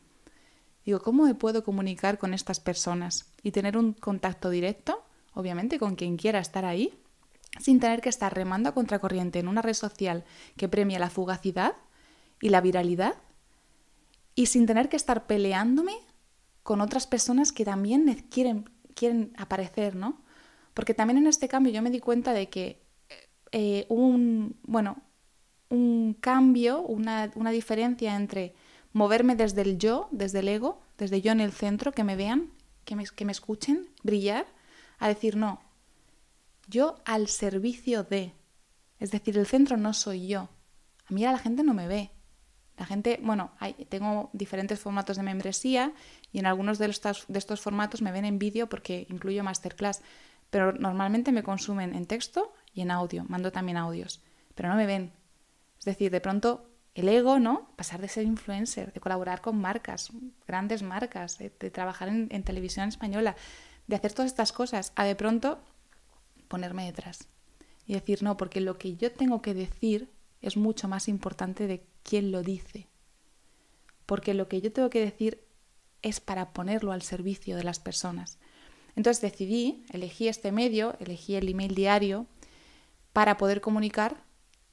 Digo, ¿cómo me puedo comunicar con estas personas y tener un contacto directo, obviamente, con quien quiera estar ahí, sin tener que estar remando a contracorriente en una red social que premia la fugacidad y la viralidad y sin tener que estar peleándome con otras personas que también quieren, quieren aparecer, ¿no? Porque también en este cambio yo me di cuenta de que eh, un, bueno, un cambio, una diferencia entre moverme desde el yo, desde el ego, desde yo en el centro, que me vean, que me, que me escuchen, brillar, a decir no, yo al servicio de. Es decir, el centro no soy yo. A mí la gente no me ve. La gente, bueno, hay, tengo diferentes formatos de membresía y en algunos de estos, de estos formatos me ven en vídeo porque incluyo masterclass, pero normalmente me consumen en texto y en audio, mando también audios, pero no me ven. Es decir, de pronto el ego, ¿no? Pasar de ser influencer, de colaborar con marcas, grandes marcas, de, trabajar en, televisión española, de hacer todas estas cosas, a de pronto ponerme detrás y decir no, porque lo que yo tengo que decir es mucho más importante de quién lo dice. Porque lo que yo tengo que decir es para ponerlo al servicio de las personas. Entonces decidí, elegí este medio, elegí el email diario para poder comunicar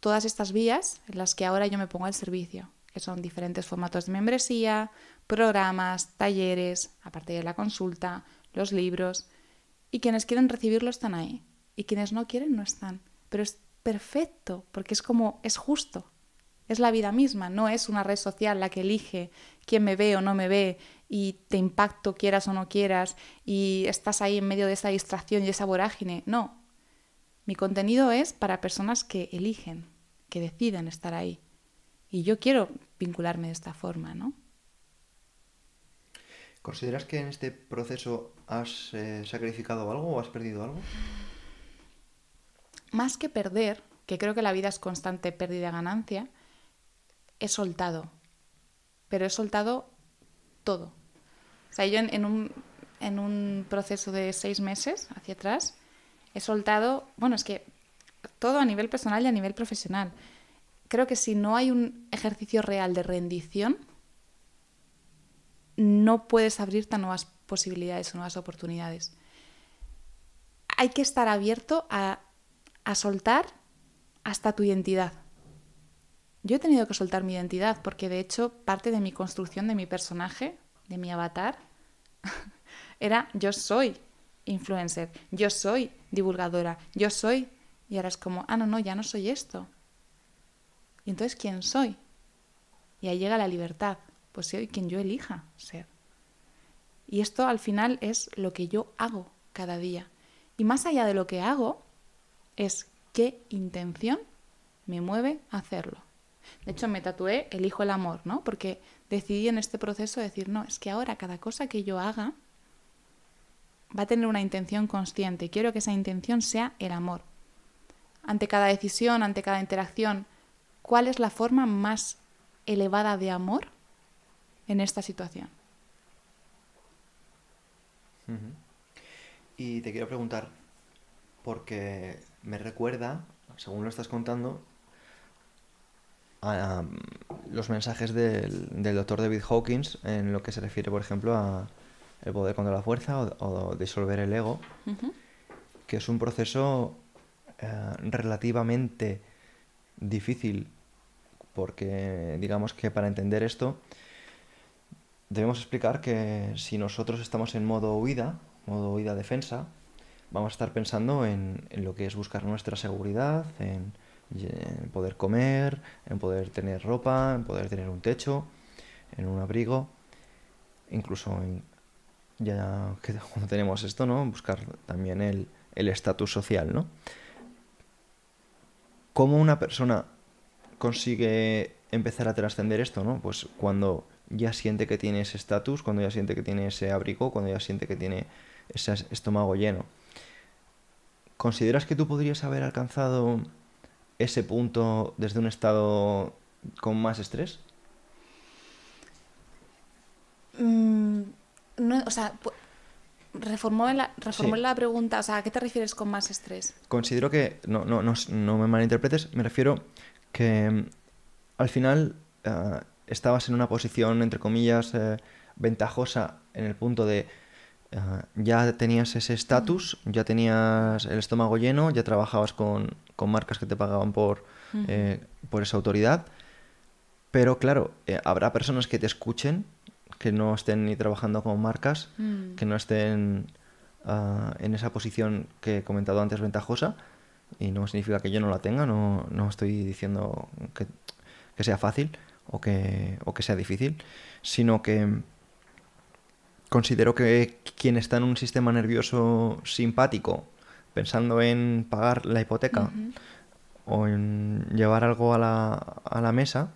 todas estas vías en las que ahora yo me pongo al servicio, que son diferentes formatos de membresía, programas, talleres, aparte de la consulta, los libros, y quienes quieren recibirlo están ahí, y quienes no quieren no están, pero es perfecto, porque es como, es justo, es la vida misma, no es una red social la que elige quién me ve o no me ve y te impacto quieras o no quieras y estás ahí en medio de esa distracción y esa vorágine, no. Mi contenido es para personas que eligen, que decidan estar ahí. Y yo quiero vincularme de esta forma, ¿no? ¿Consideras que en este proceso has eh, sacrificado algo o has perdido algo? Más que perder, que creo que la vida es constante pérdida-ganancia, he soltado. Pero he soltado todo. O sea, yo en, un, en un proceso de seis meses hacia atrás he soltado, bueno, es que todo a nivel personal y a nivel profesional. Creo que si no hay un ejercicio real de rendición, no puedes abrirte a nuevas posibilidades o nuevas oportunidades. Hay que estar abierto a, a soltar hasta tu identidad. Yo he tenido que soltar mi identidad porque de hecho parte de mi construcción de mi personaje, de mi avatar, era yo soy influencer, yo soy divulgadora, yo soy y ahora es como, ah, no, no, ya no soy esto. ¿Y entonces quién soy? Y ahí llega la libertad. Pues soy quien yo elija ser. Y esto al final es lo que yo hago cada día. Y más allá de lo que hago, es qué intención me mueve a hacerlo. De hecho, me tatué elijo el amor, ¿no? Porque decidí en este proceso decir, no, es que ahora cada cosa que yo haga va a tener una intención consciente. Quiero que esa intención sea el amor ante cada decisión, ante cada interacción, ¿cuál es la forma más elevada de amor en esta situación? Y te quiero preguntar, porque me recuerda, según lo estás contando, a, los mensajes del, doctor David Hawkins en lo que se refiere, por ejemplo, a el poder contra la fuerza o, disolver el ego, que es un proceso eh, relativamente difícil, porque digamos que para entender esto debemos explicar que si nosotros estamos en modo huida, modo huida defensa, vamos a estar pensando en, lo que es buscar nuestra seguridad, en, poder comer, en poder tener ropa, en poder tener un techo, en un abrigo, incluso en, ya que cuando tenemos esto, ¿no? Buscar también el estatus social, ¿no? ¿Cómo una persona consigue empezar a trascender esto, no? Pues cuando ya siente que tiene ese estatus, cuando ya siente que tiene ese abrigo, cuando ya siente que tiene ese estómago lleno. ¿Consideras que tú podrías haber alcanzado ese punto desde un estado con más estrés? Mm, no, o sea, Reformó la, pregunta, o sea, ¿a qué te refieres con más estrés? Considero que, no, no, no, no me malinterpretes, me refiero que mm, al final eh, estabas en una posición, entre comillas, eh, ventajosa en el punto de eh, ya tenías ese estatus, ya tenías el estómago lleno, ya trabajabas con, marcas que te pagaban por, por esa autoridad, pero claro, habrá personas que te escuchen que no estén ni trabajando con marcas, mm. que no estén ah, en esa posición que he comentado antes ventajosa. Y no significa que yo no la tenga, no, no estoy diciendo que, sea fácil o que, que sea difícil, sino que considero que quien está en un sistema nervioso simpático, pensando en pagar la hipoteca o en llevar algo a la, a la mesa,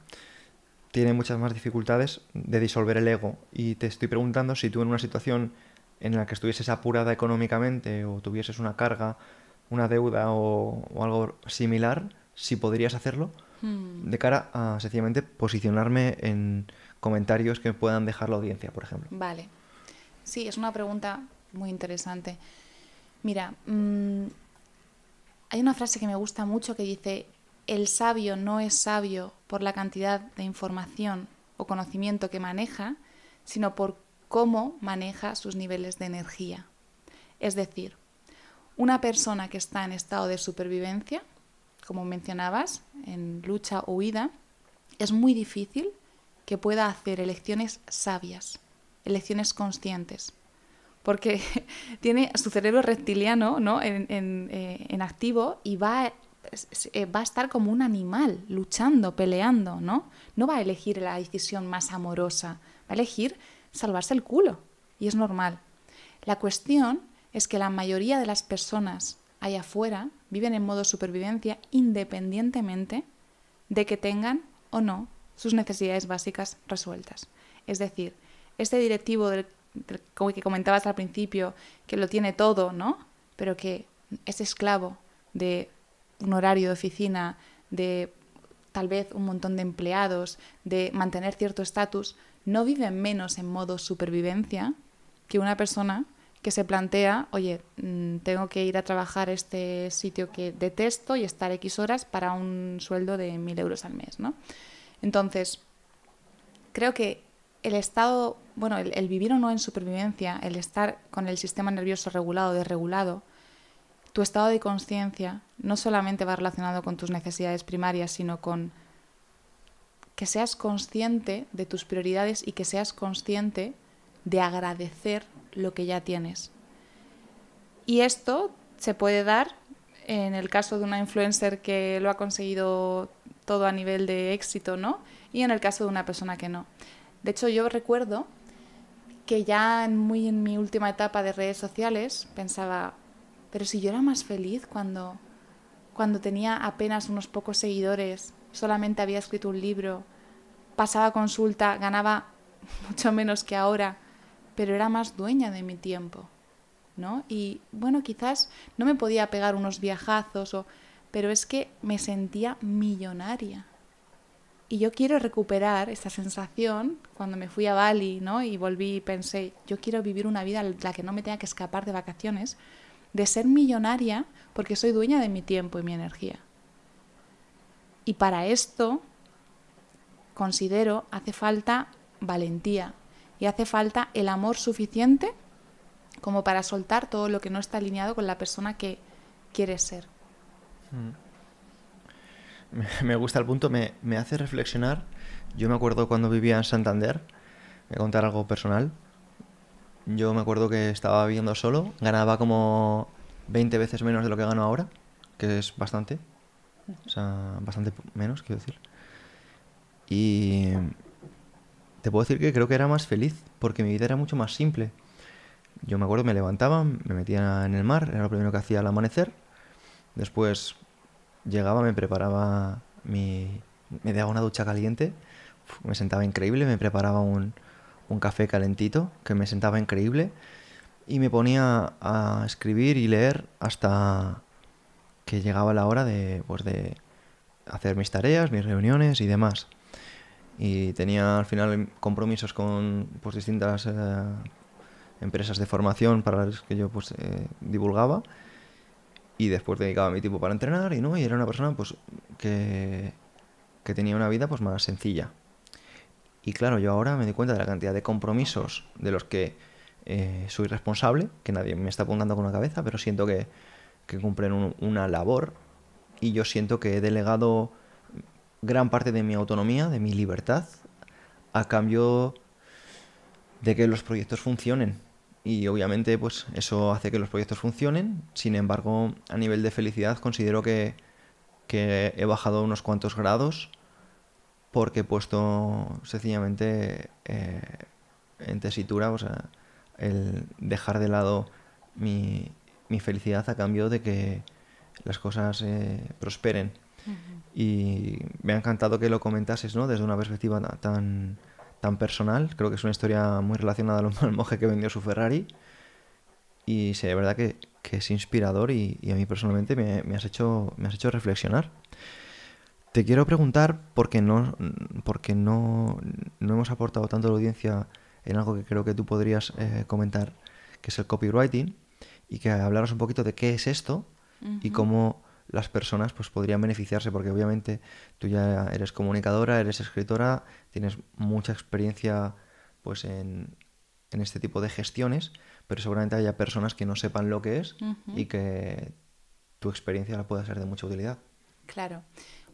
tiene muchas más dificultades de disolver el ego. Y te estoy preguntando si tú en una situación en la que estuvieses apurada económicamente o tuvieses una carga, una deuda o, algo similar, si podrías hacerlo hmm. de cara a sencillamente posicionarme en comentarios que puedan dejar la audiencia, por ejemplo. Vale. Sí, es una pregunta muy interesante. Mira, mm, hay una frase que me gusta mucho que dice, el sabio no es sabio por la cantidad de información o conocimiento que maneja, sino por cómo maneja sus niveles de energía. Es decir, una persona que está en estado de supervivencia, como mencionabas, en lucha o huida, es muy difícil que pueda hacer elecciones sabias, elecciones conscientes, porque tiene su cerebro reptiliano ¿no? en, en, eh, activo y va eh, va a estar como un animal, luchando, peleando, ¿no? No va a elegir la decisión más amorosa, va a elegir salvarse el culo. Y es normal. La cuestión es que la mayoría de las personas allá afuera viven en modo supervivencia independientemente de que tengan o no sus necesidades básicas resueltas. Es decir, este directivo del, que comentabas al principio, que lo tiene todo, ¿no? Pero que es esclavo de un horario de oficina, de tal vez un montón de empleados, de mantener cierto estatus, no viven menos en modo supervivencia que una persona que se plantea, oye, mm, tengo que ir a trabajar este sitio que detesto y estar X horas para un sueldo de 1.000 euros al mes, ¿no? Entonces, creo que el estado, bueno, el, vivir o no en supervivencia, el estar con el sistema nervioso regulado, desregulado, tu estado de conciencia no solamente va relacionado con tus necesidades primarias, sino con que seas consciente de tus prioridades y que seas consciente de agradecer lo que ya tienes. Y esto se puede dar en el caso de una influencer que lo ha conseguido todo a nivel de éxito, ¿no? Y en el caso de una persona que no. De hecho, yo recuerdo que ya muy en mi última etapa de redes sociales pensaba, pero si yo era más feliz cuando, cuando tenía apenas unos pocos seguidores, solamente había escrito un libro, pasaba consulta, ganaba mucho menos que ahora, pero era más dueña de mi tiempo, ¿no? Y bueno, quizás no me podía pegar unos viajazos o pero es que me sentía millonaria. Y yo quiero recuperar esa sensación cuando me fui a Bali, ¿no? Y volví y pensé, yo quiero vivir una vida en la que no me tenga que escapar de vacaciones de ser millonaria porque soy dueña de mi tiempo y mi energía. Y para esto, considero, hace falta valentía y hace falta el amor suficiente como para soltar todo lo que no está alineado con la persona que quieres ser. Mm. Me gusta el punto, me, hace reflexionar. Yo me acuerdo cuando vivía en Santander, voy a contar algo personal. Yo me acuerdo que estaba viviendo solo, ganaba como 20 veces menos de lo que gano ahora, que es bastante. O sea, bastante menos, quiero decir. Y te puedo decir que creo que era más feliz, porque mi vida era mucho más simple. Yo me acuerdo, me levantaba, me metía en el mar, era lo primero que hacía al amanecer. Después llegaba, me preparaba mi... me daba una ducha caliente, me sentaba increíble, me preparaba un, un café calentito, que me sentaba increíble, y me ponía a escribir y leer hasta que llegaba la hora de, pues, de hacer mis tareas, mis reuniones y demás. Y tenía al final compromisos con pues, distintas eh, empresas de formación para las que yo pues, eh, divulgaba y después dedicaba mi tiempo para entrenar y no era una persona pues que, que tenía una vida pues más sencilla y claro, yo ahora me doy cuenta de la cantidad de compromisos de los que eh, soy responsable, que nadie me está apuntando con la cabeza, pero siento que, cumplen una labor y yo siento que he delegado gran parte de mi autonomía, de mi libertad, a cambio de que los proyectos funcionen. Y obviamente, pues eso hace que los proyectos funcionen. Sin embargo, a nivel de felicidad, considero que he bajado unos cuantos grados porque he puesto sencillamente eh, en tesitura, o sea, el dejar de lado mi, mi felicidad a cambio de que las cosas eh, prosperen. Y me ha encantado que lo comentases, ¿no? Desde una perspectiva tan, tan personal. Creo que es una historia muy relacionada a mal monje que vendió su Ferrari. Y sé de verdad que, que es inspirador y, y, a mí personalmente me, me, has hecho, me has hecho reflexionar. Te quiero preguntar, porque no, porque no, hemos aportado tanto a la audiencia en algo que creo que tú podrías eh, comentar, que es el copywriting, y que hablaros un poquito de qué es esto y cómo las personas pues, podrían beneficiarse, porque obviamente tú ya eres comunicadora, eres escritora, tienes mucha experiencia pues, en, en este tipo de gestiones, pero seguramente haya personas que no sepan lo que es y que tu experiencia la pueda ser de mucha utilidad. Claro.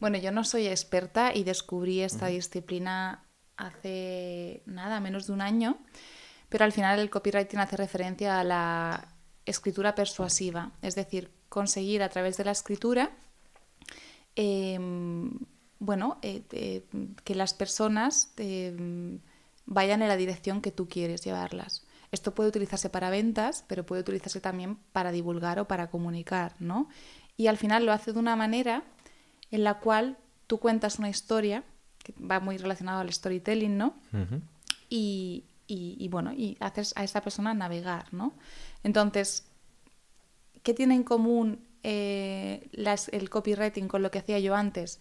Bueno, yo no soy experta y descubrí esta disciplina hace nada, menos de un año, pero al final el copywriting hace referencia a la escritura persuasiva, es decir, conseguir a través de la escritura em, bueno, eh, eh, que las personas em, vayan en la dirección que tú quieres llevarlas. Esto puede utilizarse para ventas, pero puede utilizarse también para divulgar o para comunicar, ¿no? Y al final lo hace de una manera en la cual tú cuentas una historia que va muy relacionado al storytelling, ¿no? y, y, bueno, y haces a esa persona navegar, ¿no? Entonces, ¿qué tiene en común eh, el copywriting con lo que hacía yo antes?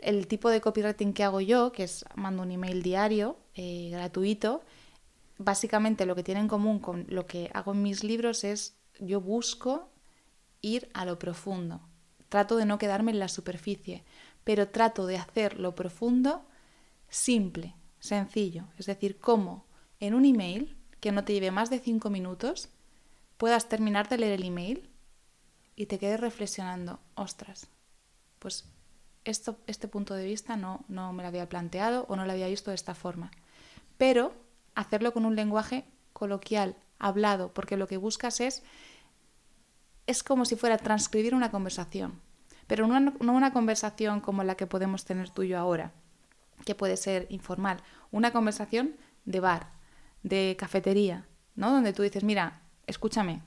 El tipo de copywriting que hago yo, que es mando un email diario, eh, gratuito, básicamente lo que tiene en común con lo que hago en mis libros es yo busco ir a lo profundo. Trato de no quedarme en la superficie, pero trato de hacer lo profundo simple, sencillo. Es decir, cómo en un email que no te lleve más de cinco minutos puedas terminar de leer el email y te quedes reflexionando, ostras, pues esto, este punto de vista no, no me lo había planteado o no lo había visto de esta forma. Pero hacerlo con un lenguaje coloquial, hablado, porque lo que buscas es es como si fuera transcribir una conversación, pero no una, conversación como la que podemos tener tú y yo ahora, que puede ser informal, una conversación de bar, de cafetería, ¿no? Donde tú dices, mira, escúchame,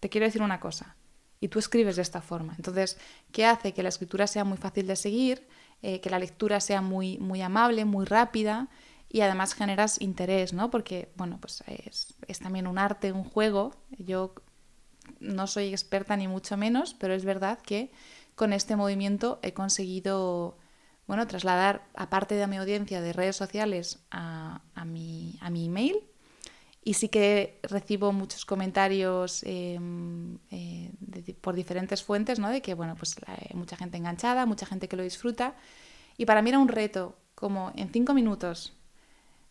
te quiero decir una cosa. Y tú escribes de esta forma. Entonces, ¿qué hace? Que la escritura sea muy fácil de seguir, eh, que la lectura sea muy, muy amable, muy rápida y además generas interés, ¿no? Porque, bueno, pues es, es también un arte, un juego. Yo no soy experta ni mucho menos, pero es verdad que con este movimiento he conseguido bueno, trasladar aparte de mi audiencia de redes sociales a, mi, email. Y sí que recibo muchos comentarios em, eh, por diferentes fuentes, ¿no? De que, pues hay eh, mucha gente enganchada, mucha gente que lo disfruta. Y para mí era un reto, como en cinco minutos,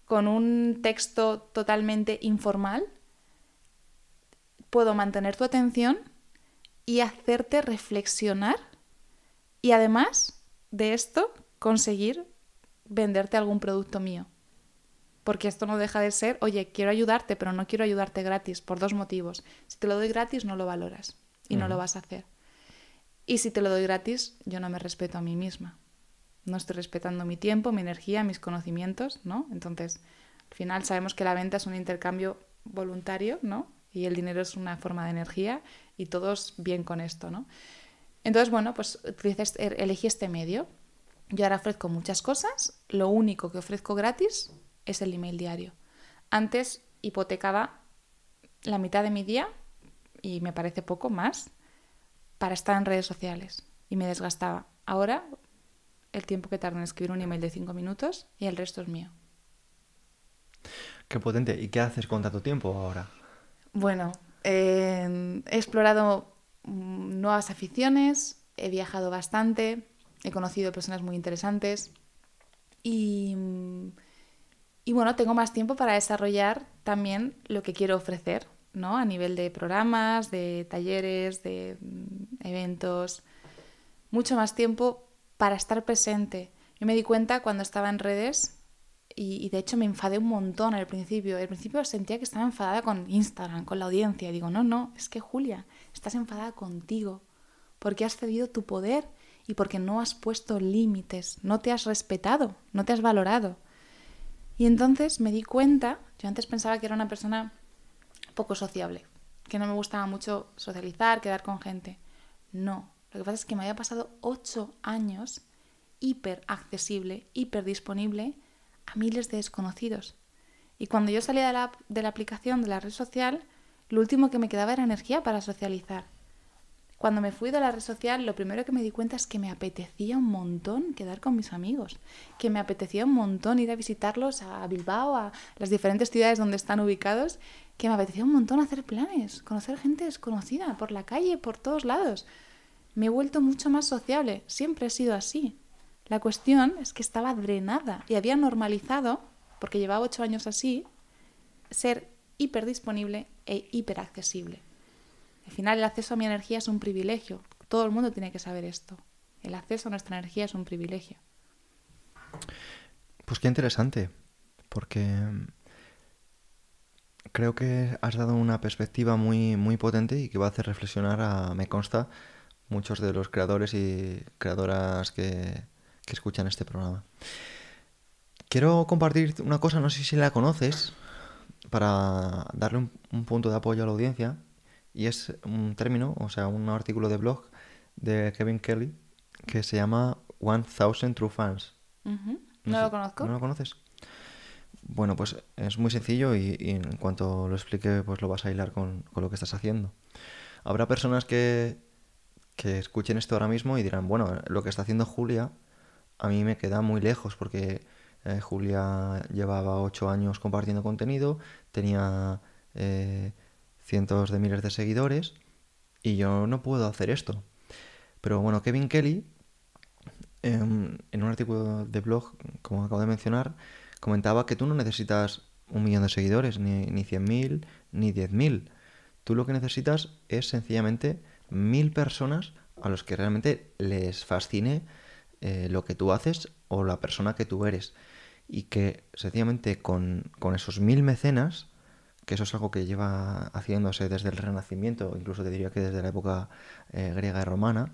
con un texto totalmente informal, puedo mantener tu atención y hacerte reflexionar y además de esto conseguir venderte algún producto mío. Porque esto no deja de ser, oye, quiero ayudarte, pero no quiero ayudarte gratis por dos motivos. Si te lo doy gratis, no lo valoras y no lo vas a hacer. Y si te lo doy gratis, yo no me respeto a mí misma. No estoy respetando mi tiempo, mi energía, mis conocimientos, ¿no? Entonces, al final sabemos que la venta es un intercambio voluntario, ¿no? y el dinero es una forma de energía y todos bien con esto, ¿no? Entonces, bueno, pues er, elegí este medio. Yo ahora ofrezco muchas cosas, lo único que ofrezco gratis es el email diario. Antes hipotecaba la mitad de mi día, y me parece poco más, para estar en redes sociales y me desgastaba. Ahora el tiempo que tardo en escribir un email de 5 minutos y el resto es mío. Qué potente. ¿Y qué haces con tanto tiempo ahora? Bueno, eh, he explorado mm, nuevas aficiones, he viajado bastante, he conocido personas muy interesantes y, y bueno, tengo más tiempo para desarrollar también lo que quiero ofrecer, ¿no? A nivel de programas, de talleres, de mm, eventos, mucho más tiempo para estar presente. Yo me di cuenta cuando estaba en redes y, de hecho me enfadé un montón al principio. Al principio sentía que estaba enfadada con Instagram, con la audiencia. Y digo, no, no, es que Julia, estás enfadada contigo porque has cedido tu poder y porque no has puesto límites, no te has respetado, no te has valorado. Y entonces me di cuenta, yo antes pensaba que era una persona poco sociable, que no me gustaba mucho socializar, quedar con gente. No, lo que pasa es que me había pasado ocho años hiper accesible, hiper disponible a miles de desconocidos. Y cuando yo salía de la, de la aplicación de la red social, lo último que me quedaba era energía para socializar. Cuando me fui de la red social, lo primero que me di cuenta es que me apetecía un montón quedar con mis amigos, que me apetecía un montón ir a visitarlos a Bilbao, a las diferentes ciudades donde están ubicados, que me apetecía un montón hacer planes, conocer gente desconocida por la calle, por todos lados. Me he vuelto mucho más sociable, siempre he sido así, la cuestión es que estaba drenada y había normalizado, porque llevaba ocho años así, ser hiperdisponible e hiperaccesible. Al final el acceso a mi energía es un privilegio. Todo el mundo tiene que saber esto. El acceso a nuestra energía es un privilegio. Pues qué interesante, porque mm, creo que has dado una perspectiva muy, muy potente y que va a hacer reflexionar a, me consta, muchos de los creadores y creadoras que, que escuchan este programa. Quiero compartir una cosa, no sé si la conoces, para darle un, punto de apoyo a la audiencia, y es un término, o sea, un artículo de blog de Kevin Kelly que se llama 1000 True Fans. No, lo conozco. ¿No lo conoces? Bueno, pues es muy sencillo y, en cuanto lo explique, pues lo vas a hilar con, lo que estás haciendo. Habrá personas que, que escuchen esto ahora mismo y dirán, bueno, lo que está haciendo Julia a mí me queda muy lejos porque eh, Julia llevaba ocho años compartiendo contenido, tenía eh, cientos de miles de seguidores y yo no puedo hacer esto. Pero bueno, Kevin Kelly, em, en, un artículo de blog, como acabo de mencionar, comentaba que tú no necesitas un millón de seguidores, ni, ni 100.000, ni 10.000. Tú lo que necesitas es sencillamente mil personas a los que realmente les fascine eh, lo que tú haces o la persona que tú eres. Y que sencillamente con, esos mil mecenas, que eso es algo que lleva haciéndose desde el Renacimiento, incluso te diría que desde la época eh, griega y romana,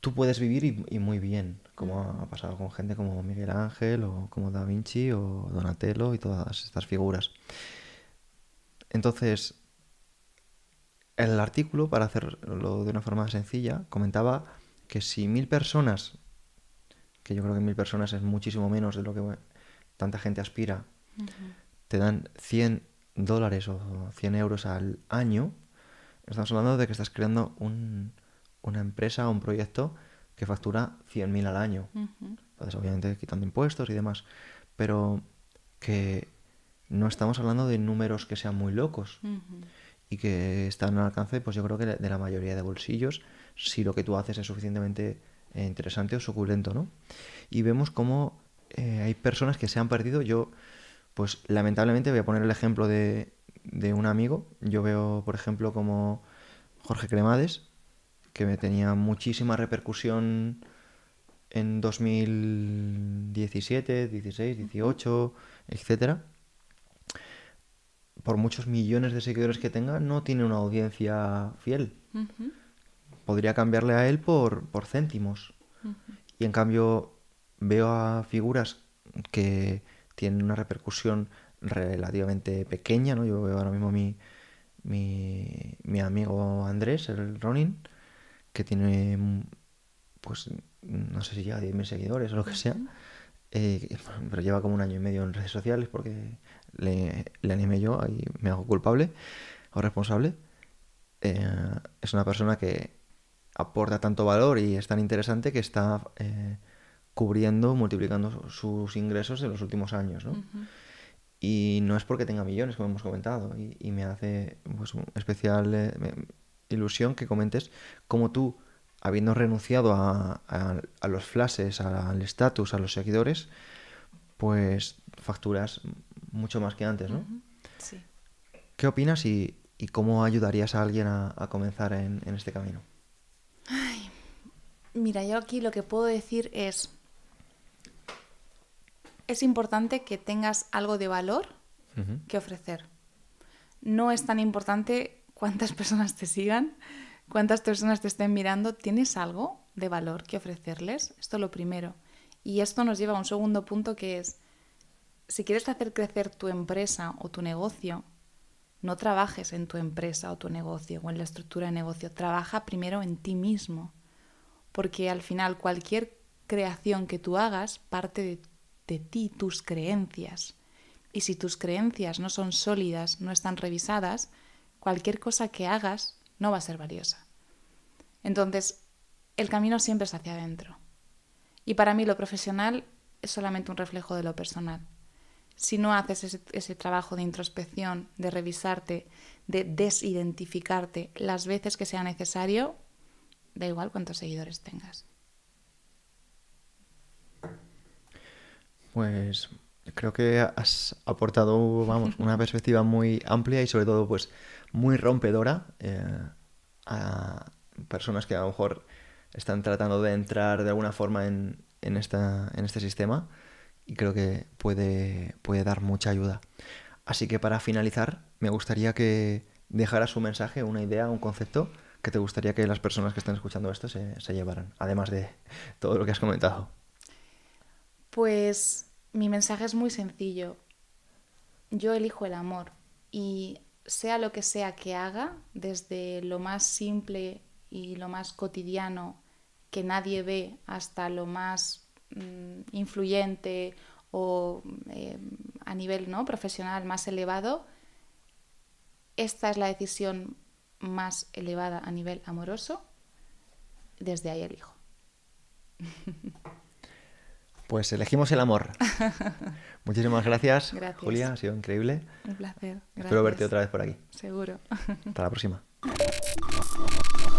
tú puedes vivir y, y, muy bien, como ha pasado con gente como Miguel Ángel o como Da Vinci o Donatello y todas estas figuras. Entonces, el artículo, para hacerlo de una forma sencilla, comentaba que si mil personas, que yo creo que mil personas es muchísimo menos de lo que tanta gente aspira, te dan 100 dólares o 100 euros al año, estamos hablando de que estás creando una empresa o un proyecto que factura 100.000 al año. Entonces, obviamente, quitando impuestos y demás. Pero que no estamos hablando de números que sean muy locos y que están al alcance, pues yo creo que de la mayoría de bolsillos, si lo que tú haces es suficientemente eh, interesante o suculento, ¿no? Y vemos cómo eh, hay personas que se han perdido. Yo, pues lamentablemente, voy a poner el ejemplo de, un amigo. Yo veo, por ejemplo, como Jorge Cremades, que me tenía muchísima repercusión en 2017, 16, 18, etcétera por muchos millones de seguidores que tenga, no tiene una audiencia fiel. Podría cambiarle a él por, por céntimos. Y en cambio veo a figuras que tienen una repercusión relativamente pequeña, ¿no? Yo veo ahora mismo a mi, mi, amigo Andrés, el Ronin, que tiene, pues, no sé si llega a 10.000 seguidores o lo que sea, eh, pero lleva como un año y medio en redes sociales porque le, animé yo, y me hago culpable o responsable. Eh, es una persona que aporta tanto valor y es tan interesante que está eh, cubriendo, multiplicando sus ingresos en los últimos años, ¿no? Y no es porque tenga millones, como hemos comentado, y, me hace pues, especial eh, ilusión que comentes cómo tú, habiendo renunciado a los flashes, al estatus, a los seguidores, pues facturas mucho más que antes, ¿no? Sí. ¿Qué opinas y, cómo ayudarías a alguien a, comenzar en, este camino? mira, yo aquí lo que puedo decir es, es importante que tengas algo de valor que ofrecer. No es tan importante cuántas personas te sigan, cuántas personas te estén mirando, tienes algo de valor que ofrecerles. Esto es lo primero. Y esto nos lleva a un segundo punto que es, si quieres hacer crecer tu empresa o tu negocio, no trabajes en tu empresa o tu negocio o en la estructura de negocio, trabaja primero en ti mismo, porque al final cualquier creación que tú hagas parte de, ti, tus creencias. Y si tus creencias no son sólidas, no están revisadas, cualquier cosa que hagas no va a ser valiosa. Entonces, el camino siempre es hacia adentro. Y para mí lo profesional es solamente un reflejo de lo personal si no haces ese, ese, trabajo de introspección, de revisarte, de desidentificarte las veces que sea necesario, da igual cuántos seguidores tengas. Pues creo que has aportado, una perspectiva muy amplia y sobre todo, pues, muy rompedora eh, a personas que a lo mejor están tratando de entrar de alguna forma en, en, esta, en este sistema y creo que puede, puede dar mucha ayuda. Así que para finalizar, me gustaría que dejaras un mensaje, una idea, un concepto que te gustaría que las personas que estén escuchando esto se, se llevaran, además de todo lo que has comentado. Pues mi mensaje es muy sencillo. Yo elijo el amor y sea lo que sea que haga, desde lo más simple y lo más cotidiano que nadie ve hasta lo más Mm, influyente o eh, a nivel ¿no? profesional más elevado, esta es la decisión más elevada a nivel amoroso, desde ahí elijo. Pues elegimos el amor. Muchísimas gracias, Julia, ha sido increíble. Un placer. Espero verte otra vez por aquí. Seguro. Hasta la próxima.